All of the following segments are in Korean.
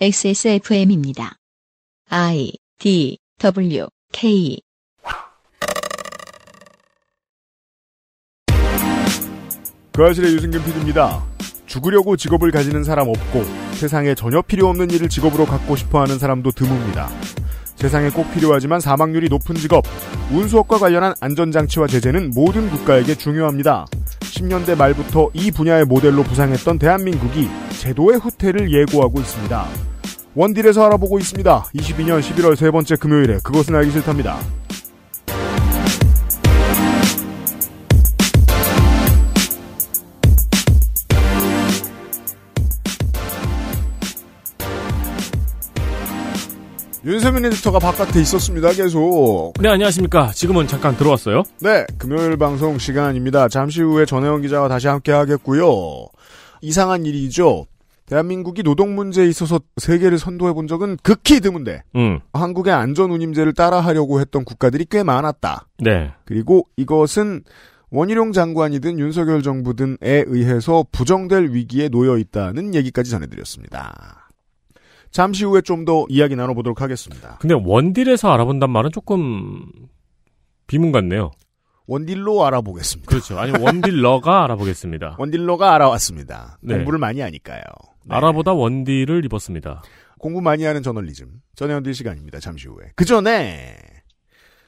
XSFM입니다. I D W K 그아실의 유승균 PD입니다. 죽으려고 직업을 가지는 사람 없고 세상에 전혀 필요 없는 일을 직업으로 갖고 싶어하는 사람도 드뭅니다. 세상에 꼭 필요하지만 사망률이 높은 직업, 운수업과 관련한 안전장치와 제재는 모든 국가에게 중요합니다. 60년대 말부터 이 분야의 모델로 부상했던 대한민국이 제도의 후퇴를 예고하고 있습니다. 원딜에서 알아보고 있습니다. 22년 11월 세 번째 금요일에 그것은 알기 싫답니다. 윤세민 에디터가 바깥에 있었습니다. 계속. 네, 안녕하십니까. 지금은 잠깐 들어왔어요. 네, 금요일 방송 시간입니다. 잠시 후에 전혜원 기자와 다시 함께 하겠고요. 이상한 일이죠. 대한민국이 노동 문제에 있어서 세계를 선도해 본 적은 극히 드문데 음. 한국의 안전운임제를 따라하려고 했던 국가들이 꽤 많았다. 네. 그리고 이것은 원희룡 장관이든 윤석열 정부든에 의해서 부정될 위기에 놓여 있다는 얘기까지 전해드렸습니다. 잠시 후에 좀 더 이야기 나눠보도록 하겠습니다. 근데 원딜에서 알아본단 말은 조금 비문 같네요. 원딜로 알아보겠습니다. 그렇죠. 아니 원딜러가 알아보겠습니다. 원딜러가 알아왔습니다. 네. 공부를 많이 하니까요. 네. 알아보다 원딜을 입었습니다. 공부 많이 하는 저널리즘 전해원딜 시간입니다. 잠시 후에 그 전에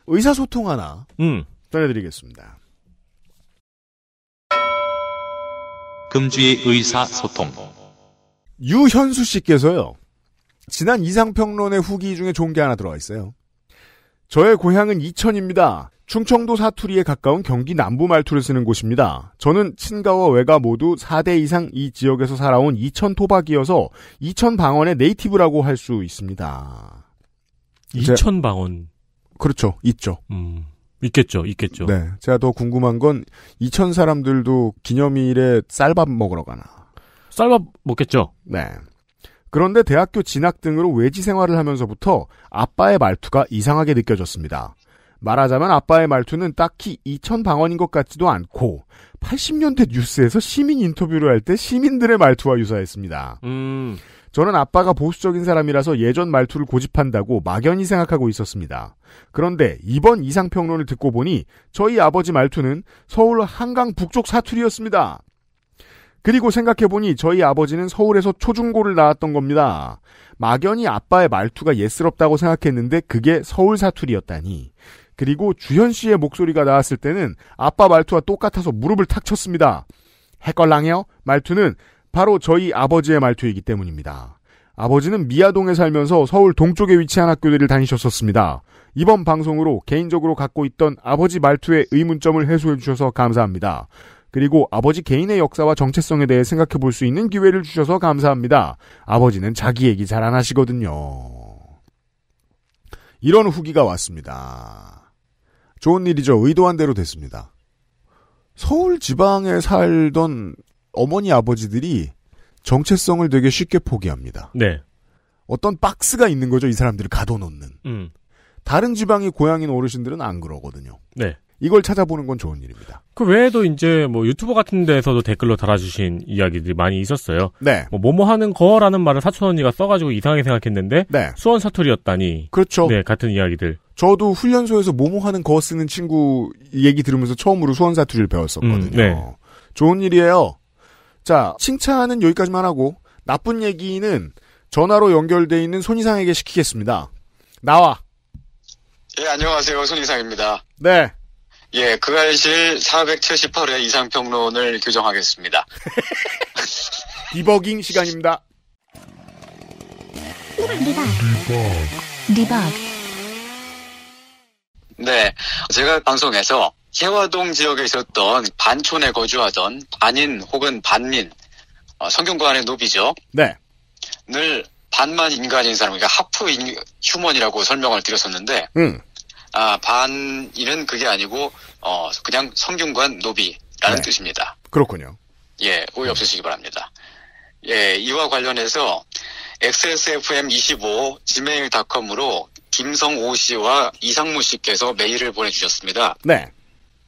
의사소통 하나 음. 전해드리겠습니다. 금주의 의사소통 유현수 씨께서요. 지난 이상평론의 후기 중에 좋은 게 하나 들어와 있어요. 저의 고향은 이천입니다. 충청도 사투리에 가까운 경기 남부 말투를 쓰는 곳입니다. 저는 친가와 외가 모두 4대 이상 이 지역에서 살아온 이천 토박이어서 이천 방언의 네이티브라고 할 수 있습니다. 이천 방언. 그렇죠. 있죠. 음, 있겠죠. 있겠죠. 네. 제가 더 궁금한 건 이천 사람들도 기념일에 쌀밥 먹으러 가나. 쌀밥 먹겠죠. 네. 그런데 대학교 진학 등으로 외지 생활을 하면서부터 아빠의 말투가 이상하게 느껴졌습니다. 말하자면 아빠의 말투는 딱히 2천 방언인 것 같지도 않고 80년대 뉴스에서 시민 인터뷰를 할 때 시민들의 말투와 유사했습니다. 음. 저는 아빠가 보수적인 사람이라서 예전 말투를 고집한다고 막연히 생각하고 있었습니다. 그런데 이번 이상평론을 듣고 보니 저희 아버지 말투는 서울 한강 북쪽 사투리였습니다. 그리고 생각해보니 저희 아버지는 서울에서 초중고를 나왔던 겁니다. 막연히 아빠의 말투가 예스럽다고 생각했는데 그게 서울 사투리였다니. 그리고 주현 씨의 목소리가 나왔을 때는 아빠 말투와 똑같아서 무릎을 탁 쳤습니다. 해걸랑이요? 말투는 바로 저희 아버지의 말투이기 때문입니다. 아버지는 미아동에 살면서 서울 동쪽에 위치한 학교들을 다니셨었습니다. 이번 방송으로 개인적으로 갖고 있던 아버지 말투의 의문점을 해소해 주셔서 감사합니다. 그리고 아버지 개인의 역사와 정체성에 대해 생각해 볼 수 있는 기회를 주셔서 감사합니다. 아버지는 자기 얘기 잘 안 하시거든요. 이런 후기가 왔습니다. 좋은 일이죠. 의도한 대로 됐습니다. 서울 지방에 살던 어머니 아버지들이 정체성을 되게 쉽게 포기합니다. 네. 어떤 박스가 있는 거죠. 이 사람들을 가둬놓는. 음. 다른 지방의 고향인 어르신들은 안 그러거든요. 네. 이걸 찾아보는 건 좋은 일입니다. 그 외에도 이제 뭐 유튜버 같은 데서도 댓글로 달아주신 이야기들이 많이 있었어요. 네. 뭐 뭐뭐 하는 거라는 말을 사촌 언니가 써가지고 이상하게 생각했는데 네. 수원 사투리였다니. 그렇죠. 네 같은 이야기들. 저도 훈련소에서 뭐뭐 하는 거 쓰는 친구 얘기 들으면서 처음으로 수원 사투리를 배웠었거든요. 음, 네. 좋은 일이에요. 자 칭찬은 여기까지만 하고 나쁜 얘기는 전화로 연결돼 있는 손이상에게 시키겠습니다. 나와. 예 안녕하세요 손이상입니다. 네. 예, 그갈실 478회 이상평론을 교정하겠습니다 디버깅 시간입니다. 네, 제가 방송에서 해화동 지역에 있었던 반촌에 거주하던 반인 혹은 반민, 어, 성균관의 노비죠. 네. 늘 반만 인간인 사람, 그러니까 하프 인, 휴먼이라고 설명을 드렸었는데, 음. 아, 반인은 그게 아니고 어, 그냥 성균관 노비라는 네. 뜻입니다. 그렇군요. 예, 오해 없으시기 바랍니다. 예, 이와 관련해서 XSFM25 gmail.com으로 김성호 씨와 이상무 씨께서 메일을 보내주셨습니다. 네.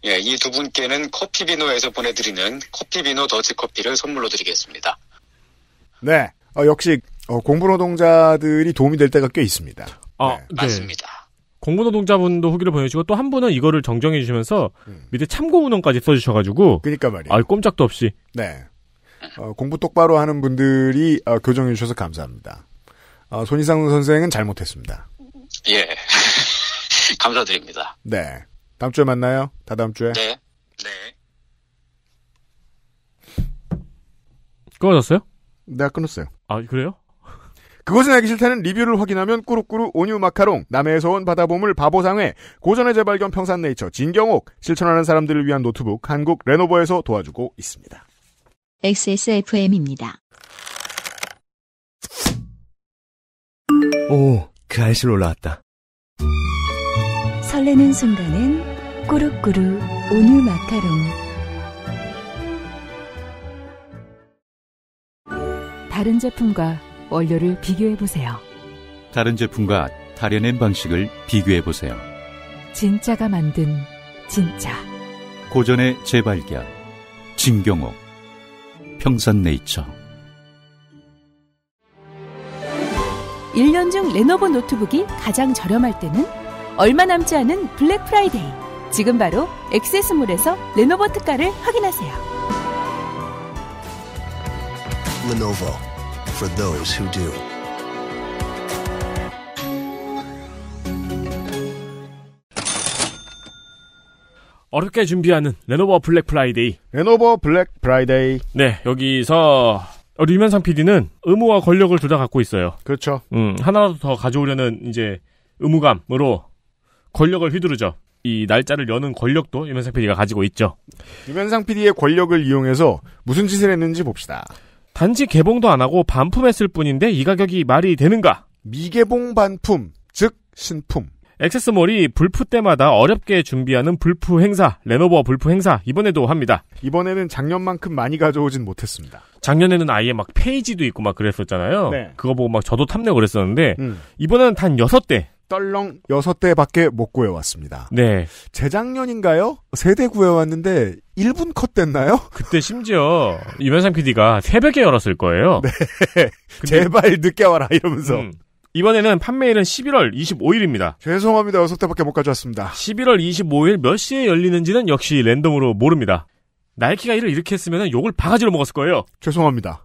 예, 이 두 분께는 커피비노에서 보내드리는 커피비노 더치커피를 선물로 드리겠습니다. 네. 어, 역시 어, 공부노동자들이 도움이 될 때가 꽤 있습니다. 어, 네. 네. 맞습니다. 공무노동자분도 후기를 보내주시고 또 한 분은 이거를 정정해 주시면서 음. 밑에 참고 운원까지 써주셔가지고 그러니까 말이에요. 아, 꼼짝도 없이. 네. 어, 공부 똑바로 하는 분들이 어, 교정해 주셔서 감사합니다. 어, 손희상 선생은 잘못했습니다. 예. 감사드립니다. 네. 다음 주에 만나요. 다 다음 주에. 네. 네. 끊어졌어요? 내가 끊었어요. 아, 그래요? 그것은 알기 싫다는 리뷰를 확인하면 꾸룩꾸룩 온유 마카롱, 남해에서 온 바다보물 바보상회, 고전의 재발견 평산네이처 진경옥, 실천하는 사람들을 위한 노트북 한국 레노버에서 도와주고 있습니다. XSFM입니다. 오, 그 알실 올라왔다. 설레는 순간은 꾸룩꾸룩 온유 마카롱. 다른 제품과 원료를 비교해 보세요. 다른 제품과 다려낸 방식을 비교해 보세요. 진짜가 만든 진짜. 고전의 재발견. 진경옥. 평산네이처. 1년 중 레노버 노트북이 가장 저렴할 때는 얼마 남지 않은 블랙 프라이데이. 지금 바로 액세스몰에서 레노버 특가를 확인하세요. l e n for those who do. 어렵게 준비하는 레노버 블랙 프라이데이. 레노버 블랙 프라이데이. 네, 여기서 류면상 PD는 의무와 권력을 둘 다 갖고 있어요. 그렇죠. 음, 하나라도 더 가져오려는 이제 의무감으로 권력을 휘두르죠. 이 날짜를 여는 권력도 유면상 PD가 가지고 있죠. 유면상 PD의 권력을 이용해서 무슨 짓을 했는지 봅시다. 단지 개봉도 안 하고 반품했을 뿐인데 이 가격이 말이 되는가? 미개봉 반품, 즉 신품. 액세스몰이 불프 때마다 어렵게 준비하는 불프 행사, 레노버 불프 행사 이번에도 합니다. 이번에는 작년만큼 많이 가져오진 못했습니다. 작년에는 아예 막 페이지도 있고 막 그랬었잖아요. 네. 그거 보고 막 저도 탐내고 그랬었는데 음. 이번에는 단 6대 떨렁 6대밖에 못 구해왔습니다. 네. 재작년인가요? 3대 구해왔는데 1분 컷 됐나요? 그때 심지어 이면상 PD가 새벽에 열었을 거예요. 네. 근데... 제발 늦게 와라 이러면서. 음. 이번에는 판매일은 11월 25일입니다. 죄송합니다. 여섯 대밖에못 가져왔습니다. 11월 25일 몇 시에 열리는지는 역시 랜덤으로 모릅니다. 나이키가 일을 이렇게 했으면 욕을 바가지로 먹었을 거예요. 죄송합니다.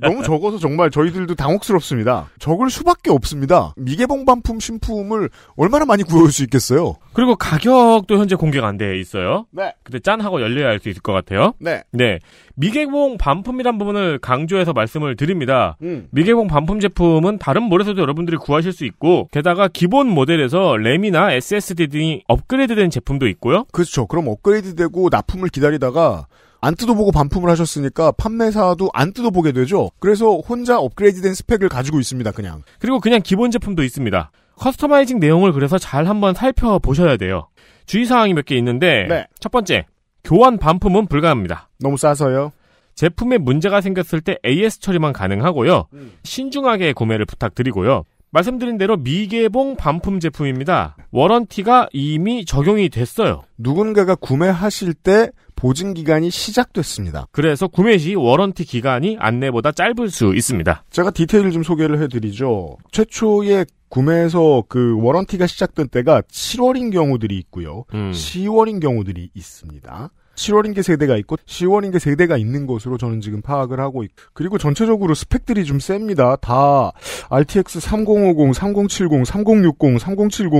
너무 적어서 정말 저희들도 당혹스럽습니다. 적을 수밖에 없습니다. 미개봉 반품 신품을 얼마나 많이 구해올 수 있겠어요? 그리고 가격도 현재 공개가 안 돼 있어요. 네. 근데 짠 하고 열려야 할 수 있을 것 같아요. 네. 네. 미개봉 반품이란 부분을 강조해서 말씀을 드립니다. 음. 미개봉 반품 제품은 다른 몰에서도 여러분들이 구하실 수 있고 게다가 기본 모델에서 램이나 SSD 등이 업그레이드된 제품도 있고요. 그렇죠. 그럼 업그레이드되고 납품을 기다리다가 안 뜯어보고 반품을 하셨으니까 판매사도 안 뜯어보게 되죠. 그래서 혼자 업그레이드된 스펙을 가지고 있습니다. 그냥. 그리고 그냥 기본 제품도 있습니다. 커스터마이징 내용을 그래서 잘 한번 살펴보셔야 돼요. 주의사항이 몇 개 있는데 네. 첫 번째, 교환 반품은 불가합니다. 너무 싸서요. 제품에 문제가 생겼을 때 AS 처리만 가능하고요. 음. 신중하게 구매를 부탁드리고요. 말씀드린 대로 미개봉 반품 제품입니다. 워런티가 이미 적용이 됐어요. 누군가가 구매하실 때 보증 기간이 시작됐습니다. 그래서 구매 시 워런티 기간이 안내보다 짧을 수 있습니다. 제가 디테일 을좀 소개를 해드리죠. 최초에구매해서그 워런티가 시작된 때가 7월인 경우들이 있고요. 음. 10월인 경우들이 있습니다. 7월인 게 세대가 있고 10월인 게 세대가 있는 것으로 저는 지금 파악을 하고 있고 그리고 전체적으로 스펙들이 좀 셉니다. 다 RTX 3050, 3070, 3060, 3070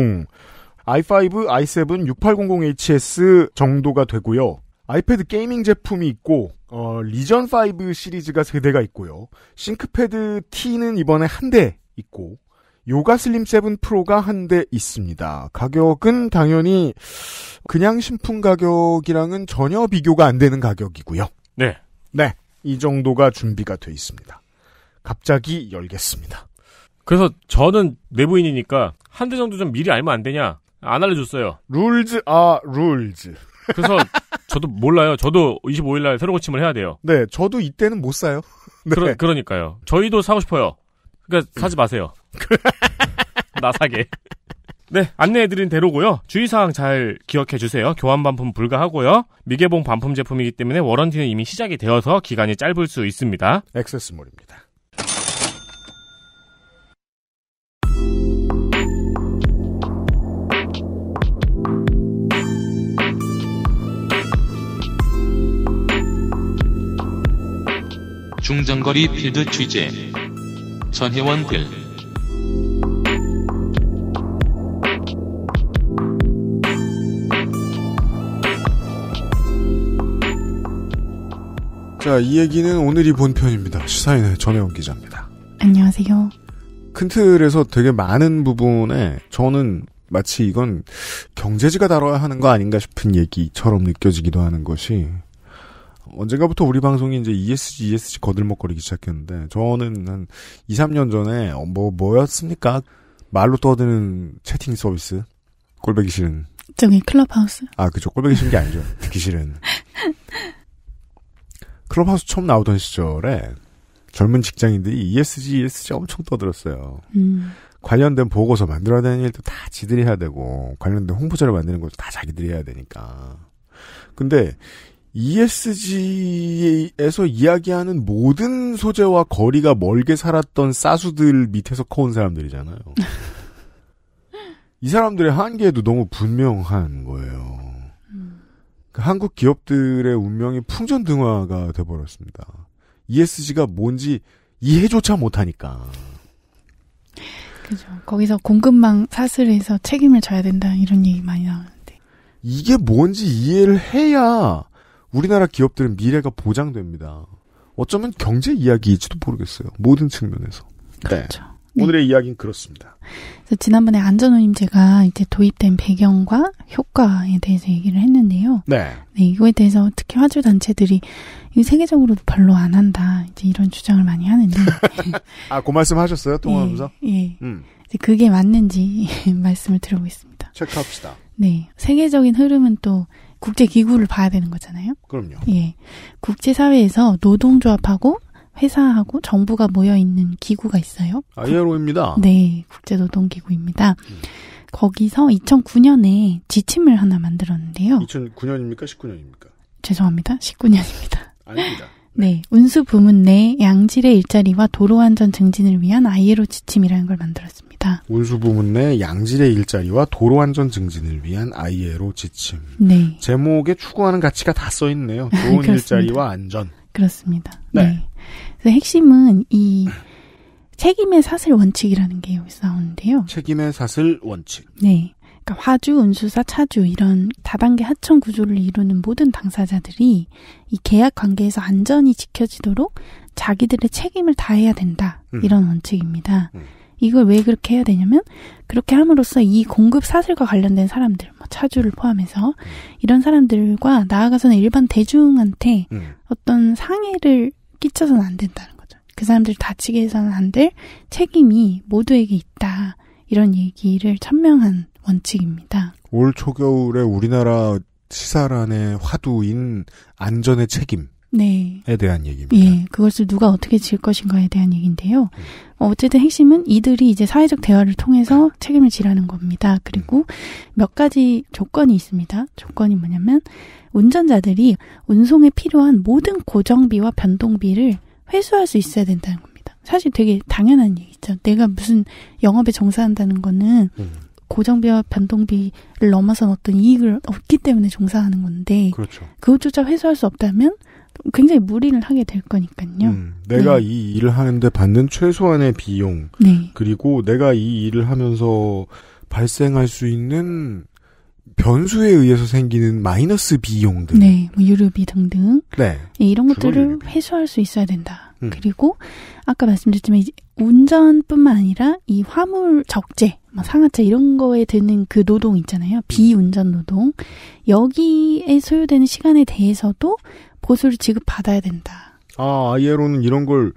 i5, i7, 6800HS 정도가 되고요. 아이패드 게이밍 제품이 있고 어, 리전 5 시리즈가 세 대가 있고요. 싱크패드 T는 이번에 한 대 있고 요가 슬림 7 프로가 한 대 있습니다. 가격은 당연히 그냥 신품 가격이랑은 전혀 비교가 안 되는 가격이고요. 네. 네. 이 정도가 준비가 돼 있습니다. 갑자기 열겠습니다. 그래서 저는 내부인이니까 한 대 정도 좀 미리 알면 안 되냐? 안 알려줬어요. 룰즈 아 룰즈. 그래서 저도 몰라요. 저도 25일 날 새로 고침을 해야 돼요. 네, 저도 이때는 못 사요. 네. 그러, 그러니까요. 저희도 사고 싶어요. 그러니까 사지 마세요. 나 사게. 네, 안내해드린 대로고요. 주의사항 잘 기억해 주세요. 교환 반품 불가하고요. 미개봉 반품 제품이기 때문에 워런티는 이미 시작이 되어서 기간이 짧을 수 있습니다. 액세스몰입니다. 중장거리 필드 취재 전혜원 글 자, 이 얘기는 오늘이 본편입니다. 시사인의 전혜원 기자입니다. 안녕하세요. 큰 틀에서 되게 많은 부분에 저는 마치 이건 경제지가 다뤄야 하는 거 아닌가 싶은 얘기처럼 느껴지기도 하는 것이 언젠가부터 우리 방송이 이제 ESG, ESG 거들먹거리기 시작했는데, 저는 한 2, 3년 전에, 어, 뭐, 뭐였습니까? 말로 떠드는 채팅 서비스? 꼴배기 싫은. 저기, 클럽하우스? 아, 그죠. 꼴배기 싫은 게 아니죠. 듣기 싫은. 클럽하우스 처음 나오던 시절에, 젊은 직장인들이 ESG, ESG 엄청 떠들었어요. 음. 관련된 보고서 만들어야되는 일도 다 지들이 해야 되고, 관련된 홍보자를 만드는 것도 다 자기들이 해야 되니까. 근데 ESG에서 이야기하는 모든 소재와 거리가 멀게 살았던 싸수들 밑에서 커온 사람들이잖아요. 이 사람들의 한계도 너무 분명한 거예요. 음. 한국 기업들의 운명이 풍전등화가 돼버렸습니다. ESG가 뭔지 이해조차 못하니까. 그죠. 거기서 공급망 사슬에서 책임을 져야 된다 이런 얘기 많이 나오는데. 이게 뭔지 이해를 해야 우리나라 기업들은 미래가 보장됩니다. 어쩌면 경제 이야기일지도 모르겠어요. 모든 측면에서. 네. 그렇죠. 네. 오늘의 이야기는 그렇습니다. 지난번에 안전운임 제가 이제 도입된 배경과 효과에 대해서 얘기를 했는데요. 네. 네 이거에 대해서 특히 화주 단체들이 이 세계적으로도 별로 안 한다. 이제 이런 주장을 많이 하는데. 아, 그 말씀 하셨어요? 통화하면서? 예. 예. 음. 이제 그게 맞는지 말씀을 드려보겠습니다. 체크합시다. 네. 세계적인 흐름은 또 국제기구를 봐야 되는 거잖아요. 그럼요. 예. 국제사회에서 노동조합하고 회사하고 정부가 모여있는 기구가 있어요. ILO입니다. 네, 국제노동기구입니다. 음. 거기서 2009년에 지침을 하나 만들었는데요. 2009년입니까? 19년입니까? 죄송합니다. 19년입니다. 아닙니다. 네, 운수 부문 내 양질의 일자리와 도로 안전 증진을 위한 ILO 지침이라는 걸 만들었습니다. 운수 부문 내 양질의 일자리와 도로 안전 증진을 위한 ILO 지침. 네. 제목에 추구하는 가치가 다 써 있네요. 좋은 일자리와 안전. 그렇습니다. 네. 네. 그래서 핵심은 이 책임의 사슬 원칙이라는 게 여기서 나오는데요. 책임의 사슬 원칙. 네. 그러니까 화주, 운수사, 차주 이런 다단계 하청 구조를 이루는 모든 당사자들이 이 계약 관계에서 안전이 지켜지도록 자기들의 책임을 다해야 된다 음. 이런 원칙입니다. 음. 이걸 왜 그렇게 해야 되냐면 그렇게 함으로써 이 공급 사슬과 관련된 사람들, 뭐 차주를 포함해서 음. 이런 사람들과 나아가서는 일반 대중한테 음. 어떤 상해를 끼쳐서는 안 된다는 거죠. 그 사람들 다치게 해서는 안 될 책임이 모두에게 있다 이런 얘기를 천명한 원칙입니다. 올 초겨울에 우리나라 시사란의 화두인 안전의 책임. 네. 에 대한 얘기입니다. 예, 그것을 누가 어떻게 질 것인가에 대한 얘기인데요. 음. 어, 어쨌든 핵심은 이들이 이제 사회적 대화를 통해서 책임을 지라는 겁니다. 그리고 음. 몇 가지 조건이 있습니다. 조건이 뭐냐면 운전자들이 운송에 필요한 모든 고정비와 변동비를 회수할 수 있어야 된다는 겁니다. 사실 되게 당연한 얘기죠. 내가 무슨 영업에 종사한다는 거는 음. 고정비와 변동비를 넘어선 어떤 이익을 얻기 때문에 종사하는 건데 그렇죠. 그것조차 회수할 수 없다면 굉장히 무리를 하게 될 거니까요. 음, 내가 네. 이 일을 하는데 받는 최소한의 비용 네. 그리고 내가 이 일을 하면서 발생할 수 있는 변수에 의해서 생기는 마이너스 비용 등, 네, 뭐 유류비 등등, 네, 네 이런 것들을 유류비. 회수할 수 있어야 된다. 음. 그리고 아까 말씀드렸지만 운전뿐만 아니라 이 화물 적재 상하차 이런 거에 드는 그 노동 있잖아요. 음. 비운전 노동. 여기에 소요되는 시간에 대해서도 보수를 지급받아야 된다. 아, i l 로는 이런 걸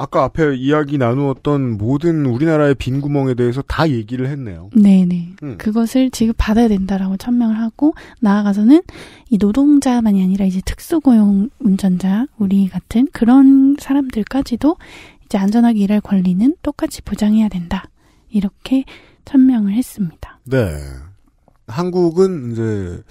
아까 앞에 이야기 나누었던 모든 우리나라의 빈 구멍에 대해서 다 얘기를 했네요. 네네. 음. 그것을 지급받아야 된다라고 천명을 하고, 나아가서는 이 노동자만이 아니라 이제 특수고용 운전자, 우리 같은 그런 사람들까지도 이제 안전하게 일할 권리는 똑같이 보장해야 된다. 이렇게 천명을 했습니다. 네. 한국은 이제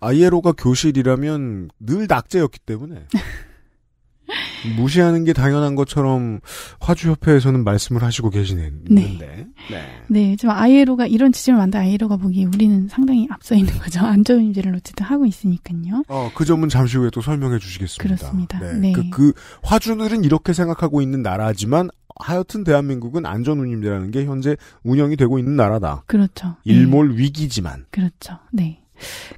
ILO가 교실이라면 늘 낙제였기 때문에 무시하는 게 당연한 것처럼 화주협회에서는 말씀을 하시고 계시는데. 네. 네. 네. 지금 ILO가 이런 지점을 만든 ILO가 보기에 우리는 상당히 앞서 있는 거죠. 안 좋은 인재를 어쨌든 하고 있으니까요. 어, 그 점은 잠시 후에 또 설명해 주시겠습니다. 그렇습니다. 네. 네. 그, 그, 화주들은 이렇게 생각하고 있는 나라지만 하여튼 대한민국은 안전운임제라는 게 현재 운영이 되고 있는 나라다. 그렇죠. 일몰 네. 위기지만. 그렇죠. 네.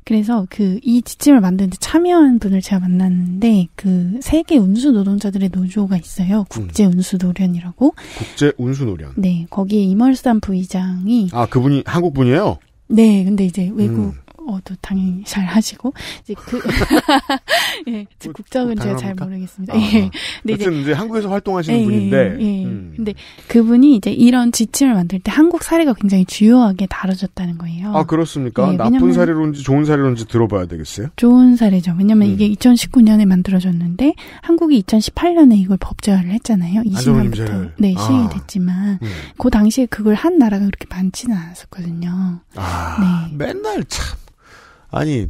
그래서 그 이 지침을 만드는데 참여한 분을 제가 만났는데 그 세계 운수 노동자들의 노조가 있어요. 음. 국제 운수 노련이라고. 국제 운수 노련. 네, 거기에 임월산 부의장이 아 그분이 한국 분이에요? 네, 근데 이제 외국 음. 어또 당연히 잘 하시고 이제 그 예, 뭐, 국적은 제가 잘 모르겠습니다. 아, 예. 아. 근데 이제, 이제, 한국에서 활동하시는 예, 예 분인데 예, 예, 음. 근데 그분이 이제 이런 지침을 만들 때 한국 사례가 굉장히 주요하게 다뤄졌다는 거예요. 아 그렇습니까? 예, 나쁜 사례론지 좋은 사례론지 들어봐야 되겠어요? 좋은 사례죠. 왜냐면 음. 이게 2019년에 만들어졌는데 한국이 2018년에 이걸 법제화를 했잖아요. 20년부터 네 아. 시행이 아. 됐지만 음. 그 당시에 그걸 한 나라가 그렇게 많지는 않았었거든요. 아, 네. 맨날 참 아니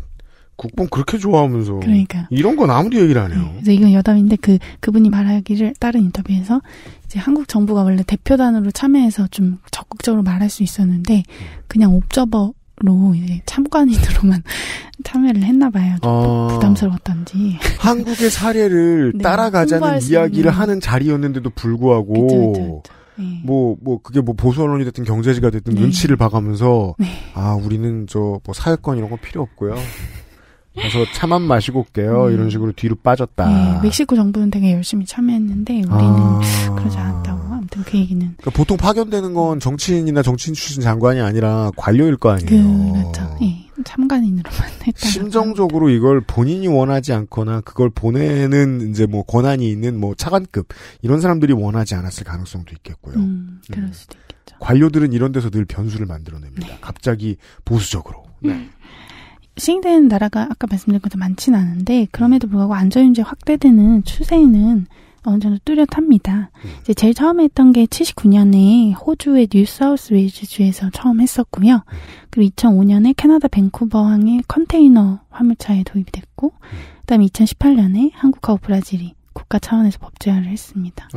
국뽕 그렇게 좋아하면서 그러니까 이런 건아무도 얘기를 안 해요. 네, 그래서 이건 여담인데 그 그분이 말하기를 다른 인터뷰에서 이제 한국 정부가 원래 대표단으로 참여해서 좀 적극적으로 말할 수 있었는데 그냥 옵저버 로 이제 참관인으로만 참여를 했나 봐요. 좀 어, 부담스러웠던지. 한국의 사례를 네, 따라가자는 이야기를 하는 자리였는데도 불구하고 그쵸, 그쵸, 그쵸. 뭐뭐 네. 뭐, 뭐 그게 뭐 보수 언론이 됐든 경제지가 됐든 네. 눈치를 봐가면서 네. 아 우리는 저뭐 사회권 이런 건 필요 없고요. 그래서 차만 마시고 올게요. 음. 이런 식으로 뒤로 빠졌다. 네, 멕시코 정부는 되게 열심히 참여했는데 우리는 아. 그러지 않았다고. 아무튼 그 얘기는. 그러니까 보통 파견되는 건 정치인이나 정치인 출신 장관이 아니라 관료일 거 아니에요. 그렇죠. 예. 참관인으로만 했다. 심정적으로 이걸 본인이 원하지 않거나 그걸 보내는 이제 뭐 권한이 있는 뭐 차관급 이런 사람들이 원하지 않았을 가능성도 있겠고요. 음, 음. 그럴 수도 있겠죠. 관료들은 이런 데서 늘 변수를 만들어냅니다. 네. 갑자기 보수적으로. 네. 음. 시행된 나라가 아까 말씀드린 것처럼 많진 않은데 그럼에도 불구하고 안전인제 확대되는 추세에는 어느 정도 뚜렷합니다. 음. 이제 제일 처음에 했던 게 79년에 호주의 뉴사우스 웨이즈주에서 처음 했었고요. 음. 그리고 2005년에 캐나다 밴쿠버 항의 컨테이너 화물차에 도입이 됐고, 음. 그다음에 2018년에 한국하고 브라질이 국가 차원에서 법제화를 했습니다.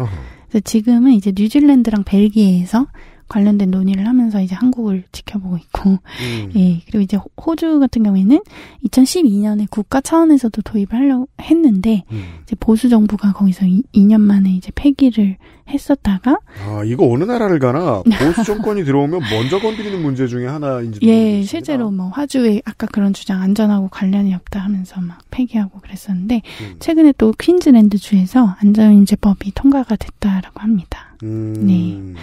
그래서 지금은 이제 뉴질랜드랑 벨기에에서 관련된 논의를 하면서 이제 한국을 지켜보고 있고, 음. 예, 그리고 이제 호주 같은 경우에는 2012년에 국가 차원에서도 도입을 하려고 했는데, 음. 이제 보수 정부가 거기서 2, 년 만에 이제 폐기를 했었다가, 아, 이거 어느 나라를 가나 보수 정권이 들어오면 먼저 건드리는 문제 중에 하나인지 예, 모르겠습니다. 실제로 뭐화주의 아까 그런 주장 안전하고 관련이 없다 하면서 막 폐기하고 그랬었는데, 음. 최근에 또 퀸즈랜드 주에서 안전인재법이 통과가 됐다라고 합니다. 음. 네.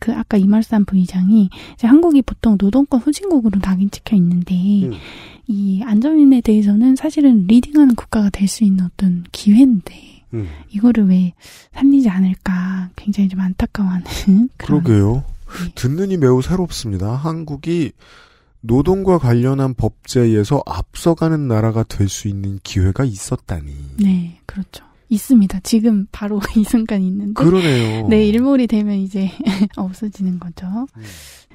그 아까 이말산 부의장이 이제 한국이 보통 노동권 후진국으로 낙인 찍혀 있는데 음. 이 안전인에 대해서는 사실은 리딩하는 국가가 될 수 있는 어떤 기회인데 음. 이거를 왜 살리지 않을까 굉장히 좀 안타까워하는 그러게요. 네. 듣는이 매우 새롭습니다. 한국이 노동과 관련한 법제에서 앞서가는 나라가 될 수 있는 기회가 있었다니. 네, 그렇죠. 있습니다. 지금 바로 이 순간 있는데. 그러네요. 네, 일몰이 되면 이제 없어지는 거죠. 음.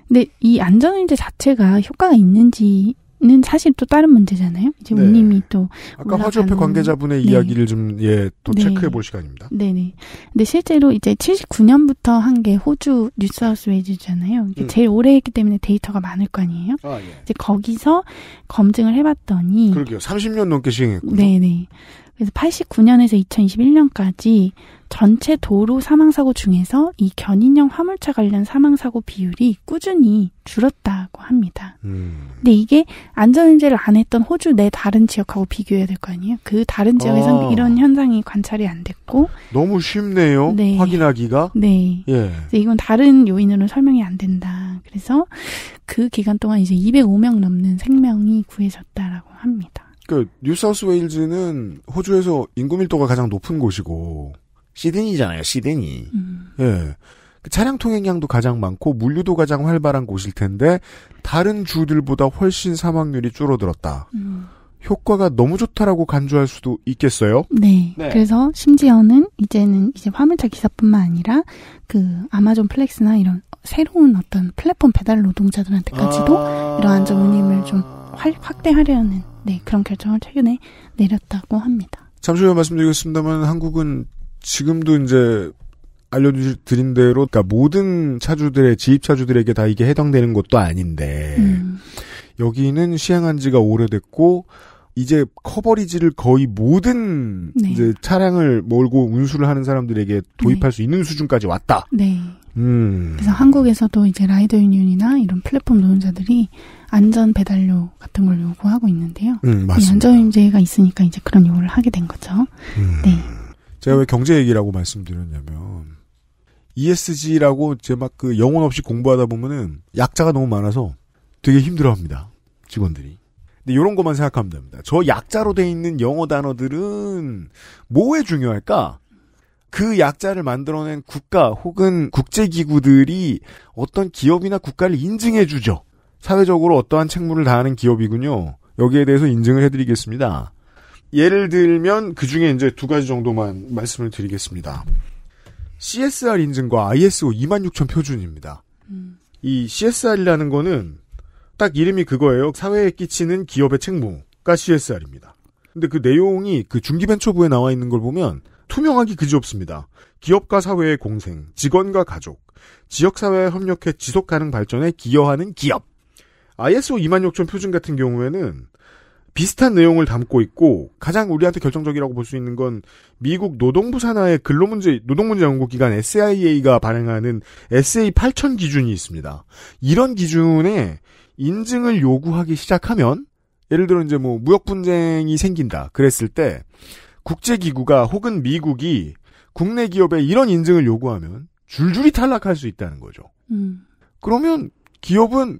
근데 이 안전운제 자체가 효과가 있는지 는 사실 또 다른 문제잖아요. 이제 우님이 네. 또 아까 화주협회 관계자분의 네. 이야기를 좀예또 네. 체크해 볼 시간입니다. 네네. 근데 실제로 이제 79년부터 한 게 호주 뉴스하우스웨일즈잖아요 음. 제일 오래 했기 때문에 데이터가 많을 거 아니에요. 아, 예. 이제 거기서 검증을 해봤더니 그러게요. 30년 넘게 시행했군요. 네네. 그래서 89년에서 2021년까지 전체 도로 사망사고 중에서 이 견인형 화물차 관련 사망사고 비율이 꾸준히 줄었다고 합니다. 음. 근데 이게 안전인재를안 했던 호주 내 다른 지역하고 비교해야 될 거 아니에요? 그 다른 지역에서는 아. 이런 현상이 관찰이 안 됐고. 너무 쉽네요. 네. 확인하기가. 네. 예. 이건 다른 요인으로 설명이 안 된다. 그래서 그 기간 동안 이제 205명 넘는 생명이 구해졌다라고 합니다. 그 뉴사우스 웨일즈는 호주에서 인구 밀도가 가장 높은 곳이고 시드니잖아요. 시드니. 음. 예. 그 차량 통행량도 가장 많고 물류도 가장 활발한 곳일 텐데 다른 주들보다 훨씬 사망률이 줄어들었다. 음. 효과가 너무 좋다라고 간주할 수도 있겠어요. 네. 네. 그래서 심지어는 이제는 이제 화물차 기사뿐만 아니라 그 아마존 플렉스나 이런 새로운 어떤 플랫폼 배달 노동자들한테까지도 아~ 이러한 좀 운임을 좀 확대하려는 네, 그런 결정을 최근에 내렸다고 합니다. 잠시 후에 말씀드리겠습니다만 한국은 지금도 이제 알려드린 대로 그러니까 모든 차주들의 지입 차주들에게 다 이게 해당되는 것도 아닌데 음. 여기는 시행한 지가 오래됐고 이제 커버리지를 거의 모든 네. 이제 차량을 몰고 운수를 하는 사람들에게 도입할 네. 수 있는 수준까지 왔다. 네. 음. 그래서 한국에서도 이제 라이더 유니온이나 이런 플랫폼 노동자들이 안전 배달료 같은 걸 요구하고 있는데요. 음, 네, 맞습니다. 안전 문제가 있으니까 이제 그런 요구를 하게 된 거죠. 음. 네. 제가 왜 경제 얘기라고 말씀드렸냐면 ESG라고 이제 막 그 영혼 없이 공부하다 보면은 약자가 너무 많아서 되게 힘들어합니다. 직원들이. 근데 이런 것만 생각하면 됩니다. 저 약자로 돼 있는 영어 단어들은 뭐에 중요할까? 그 약자를 만들어낸 국가 혹은 국제기구들이 어떤 기업이나 국가를 인증해주죠. 사회적으로 어떠한 책무를 다하는 기업이군요. 여기에 대해서 인증을 해드리겠습니다. 예를 들면 그 중에 이제 두 가지 정도만 말씀을 드리겠습니다. CSR 인증과 ISO 26000 표준입니다. 음. 이 CSR이라는 거는 딱 이름이 그거예요. 사회에 끼치는 기업의 책무가 CSR입니다. 근데 그 내용이 그 중기벤처부에 나와 있는 걸 보면 투명하기 그지없습니다. 기업과 사회의 공생, 직원과 가족, 지역사회에 협력해 지속가능 발전에 기여하는 기업. ISO 26000 표준 같은 경우에는 비슷한 내용을 담고 있고 가장 우리한테 결정적이라고 볼 수 있는 건 미국 노동부 산하의 근로문제 노동문제 연구기관 SIA가 발행하는 SA 8000 기준이 있습니다. 이런 기준에 인증을 요구하기 시작하면 예를 들어 이제 뭐 무역 분쟁이 생긴다 그랬을 때 국제기구가 혹은 미국이 국내 기업에 이런 인증을 요구하면 줄줄이 탈락할 수 있다는 거죠. 음. 그러면 기업은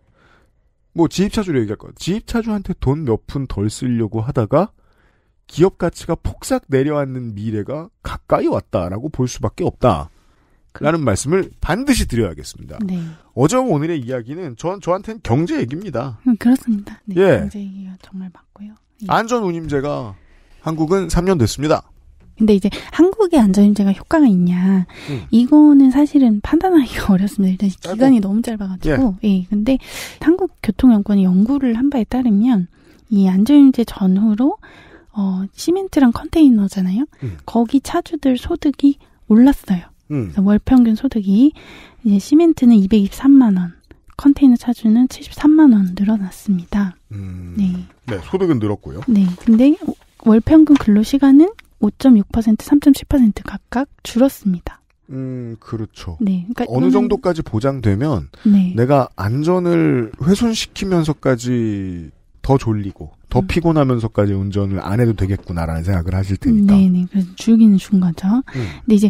뭐 지입차주로 얘기할 거야. 지입차주한테 돈 몇 푼 덜 쓰려고 하다가 기업 가치가 폭삭 내려앉는 미래가 가까이 왔다라고 볼 수밖에 없다. 라는 말씀을 반드시 드려야겠습니다. 네. 어제와 오늘의 이야기는 저, 저한테는 경제 얘기입니다. 음, 그렇습니다. 네, 예. 경제 얘기가 정말 맞고요. 예. 네. 안전운임제가 한국은 3년 됐습니다. 근데 이제 한국의 안전임제가 운 효과가 있냐 음. 이거는 사실은 판단하기가 어렵습니다. 일단 기간이 짧아. 너무 짧아가지고 예. 예. 근데 한국 교통연구원이 연구를 한 바에 따르면 이 안전임제 운 전후로 어 시멘트랑 컨테이너잖아요. 음. 거기 차주들 소득이 올랐어요. 음. 월 평균 소득이 이제 시멘트는 223만 원, 컨테이너 차주는 73만 원 늘어났습니다. 음. 네. 네, 소득은 늘었고요. 네. 근데 월 평균 근로 시간은 5.6%, 3.7% 각각 줄었습니다. 음, 그렇죠. 네. 그러니까 어느 정도까지 보장되면 네. 내가 안전을 훼손시키면서까지 더 졸리고 더 음. 피곤하면서까지 운전을 안 해도 되겠구나라는 생각을 하실 테니까. 네네. 그래서 줄기는 준 거죠. 음. 근데 이제,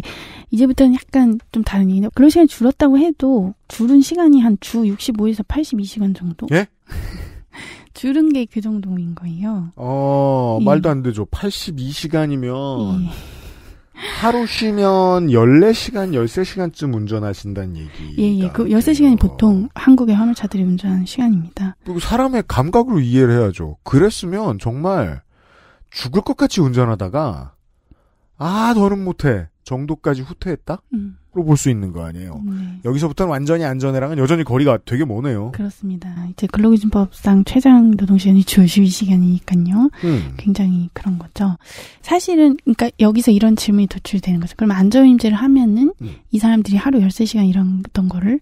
이제부터는 약간 좀 다른 얘기인데, 근로 시간이 줄었다고 해도, 줄은 시간이 한 주 65에서 82시간 정도? 예? 줄은 게 그 정도인 거예요. 어, 예. 말도 안 되죠. 82시간이면. 예. 하루 쉬면 14시간, 13시간쯤 운전하신다는 얘기. 예, 예. 그 13시간이 보통 한국의 화물차들이 운전하는 시간입니다. 그리고 사람의 감각으로 이해를 해야죠. 그랬으면 정말 죽을 것 같이 운전하다가, 아, 더는 못해. 정도까지 후퇴했다? 음. 로볼 수 있는 거 아니에요. 네. 여기서부터는 완전히 안전해랑은 여전히 거리가 되게 머네요. 그렇습니다. 이제 근로기준법상 최장 노동시간이 주 12시간이니까요. 음. 굉장히 그런 거죠. 사실은 그러니까 여기서 이런 질문이 도출되는 거죠. 그럼 안전임제를 하면은 음. 이 사람들이 하루 13시간 일했던 거를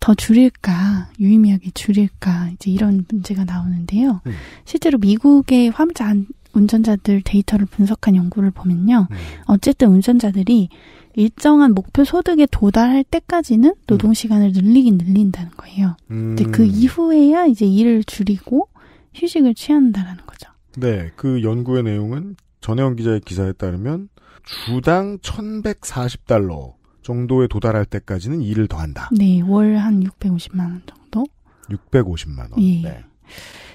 더 줄일까 유의미하게 줄일까 이제 이런 문제가 나오는데요. 음. 실제로 미국의 화물차 운전자들 데이터를 분석한 연구를 보면요. 음. 어쨌든 운전자들이 일정한 목표 소득에 도달할 때까지는 음. 노동 시간을 늘리긴 늘린다는 거예요. 음. 근데 그 음. 이후에야 이제 일을 줄이고 휴식을 취한다라는 거죠. 네, 그 연구의 내용은 전혜원 기자의 기사에 따르면 주당 1,140달러 정도에 도달할 때까지는 일을 더 한다. 네, 월 한 650만 원 정도. 650만 원. 예. 네.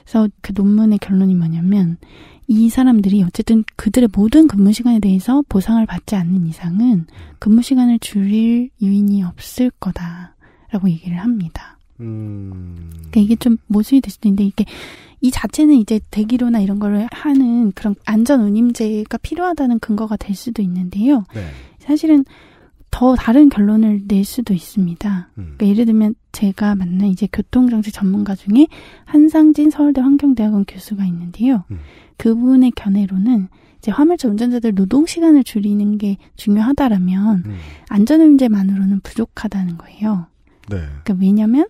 그래서 그 논문의 결론이 뭐냐면 이 사람들이 어쨌든 그들의 모든 근무 시간에 대해서 보상을 받지 않는 이상은 근무 시간을 줄일 유인이 없을 거다라고 얘기를 합니다. 음... 그러니까 이게 좀 모순이 될 수도 있는데 이게 이 자체는 이제 대기로나 이런 거를 하는 그런 안전 운임제가 필요하다는 근거가 될 수도 있는데요. 네. 사실은 더 다른 결론을 낼 수도 있습니다. 음. 그러니까 예를 들면 제가 만난 이제 교통정책 전문가 중에 한상진 서울대 환경대학원 교수가 있는데요. 음. 그분의 견해로는 이제 화물차 운전자들 노동 시간을 줄이는 게 중요하다라면 음. 안전 문제만으로는 부족하다는 거예요. 네. 그러니까 왜냐면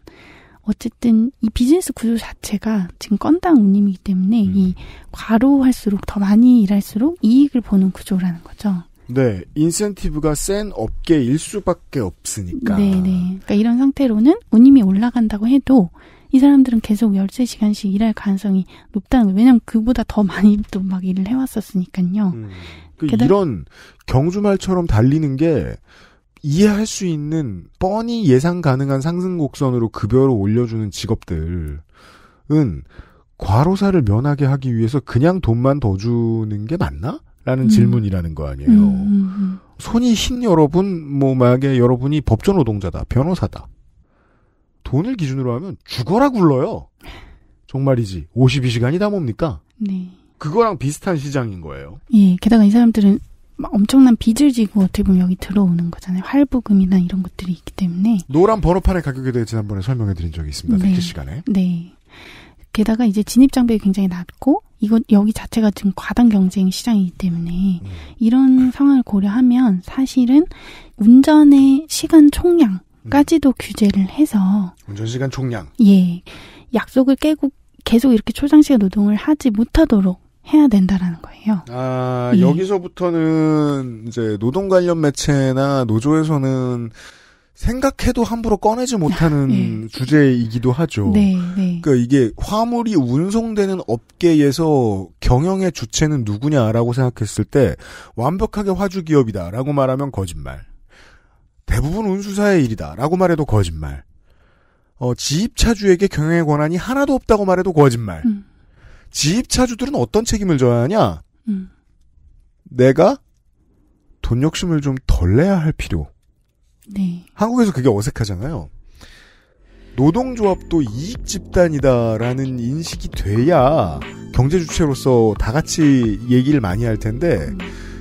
어쨌든 이 비즈니스 구조 자체가 지금 건당 운임이기 때문에 이 음. 과로할수록 더 많이 일할수록 이익을 보는 구조라는 거죠. 네, 인센티브가 센 업계일 수밖에 없으니까. 네, 네. 그러니까 이런 상태로는 운임이 올라간다고 해도 이 사람들은 계속 13시간씩 일할 가능성이 높다는 거예요. 왜냐면 그보다 더 많이 또 막 일을 해왔었으니까요. 음. 그 게다가... 이런 경주말처럼 달리는 게 이해할 수 있는 뻔히 예상 가능한 상승 곡선으로 급여를 올려주는 직업들은 과로사를 면하게 하기 위해서 그냥 돈만 더 주는 게 맞나? 라는 음. 질문이라는 거 아니에요. 음. 음, 음. 손이 흰 여러분, 뭐 만약에 여러분이 법조 노동자다, 변호사다. 돈을 기준으로 하면 죽어라 굴러요. 정말이지. 52시간이 다 뭡니까? 네. 그거랑 비슷한 시장인 거예요. 예. 게다가 이 사람들은 엄청난 빚을 지고 어떻게 보면 여기 들어오는 거잖아요. 할부금이나 이런 것들이 있기 때문에. 노란 번호판의 가격에 대해 지난번에 설명해 드린 적이 있습니다. 네. 택 시간에. 네. 게다가 이제 진입장벽이 굉장히 낮고, 이거 여기 자체가 지금 과당 경쟁 시장이기 때문에 음. 이런 상황을 고려하면 사실은 운전의 시간 총량까지도 음. 규제를 해서 운전 시간 총량 예 약속을 깨고 계속 이렇게 초장시간 노동을 하지 못하도록 해야 된다라는 거예요. 아 예. 여기서부터는 이제 노동 관련 매체나 노조에서는 생각해도 함부로 꺼내지 못하는 네. 주제이기도 하죠. 네, 네. 그러니까 이게 화물이 운송되는 업계에서 경영의 주체는 누구냐라고 생각했을 때 완벽하게 화주 기업이다라고 말하면 거짓말. 대부분 운수사의 일이다라고 말해도 거짓말. 어, 지입차주에게 경영의 권한이 하나도 없다고 말해도 거짓말. 음. 지입차주들은 어떤 책임을 져야 하냐? 음. 내가 돈 욕심을 좀 덜 내야 할 필요. 네. 한국에서 그게 어색하잖아요. 노동조합도 이익 집단이다라는 인식이 돼야 경제 주체로서 다 같이 얘기를 많이 할 텐데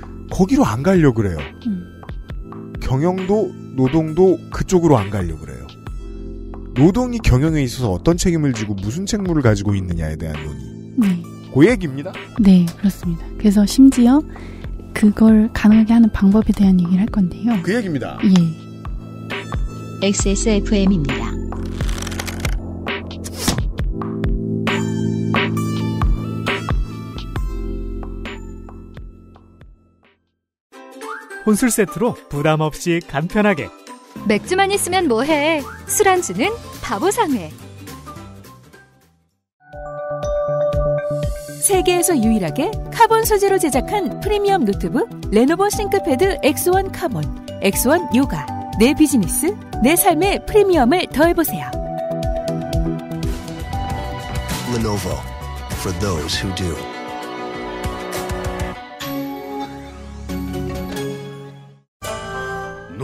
음. 거기로 안 가려 그래요. 음. 경영도 노동도 그쪽으로 안 가려 그래요. 노동이 경영에 있어서 어떤 책임을 지고 무슨 책무를 가지고 있느냐에 대한 논의. 네. 그 얘기입니다. 네, 그렇습니다. 그래서 심지어 그걸 가능하게 하는 방법에 대한 얘기를 할 건데요. 그 얘기입니다. 예. XSFM입니다. 혼술 세트로 부담 없이 간편하게 맥주만 있으면 뭐해 술안주는 바보상회 세계에서 유일하게 카본 소재로 제작한 프리미엄 노트북 레노버 싱크패드 X1 카본 X1 요가 내 비즈니스, 내 삶의 프리미엄을 더해보세요. Lenovo for those who do.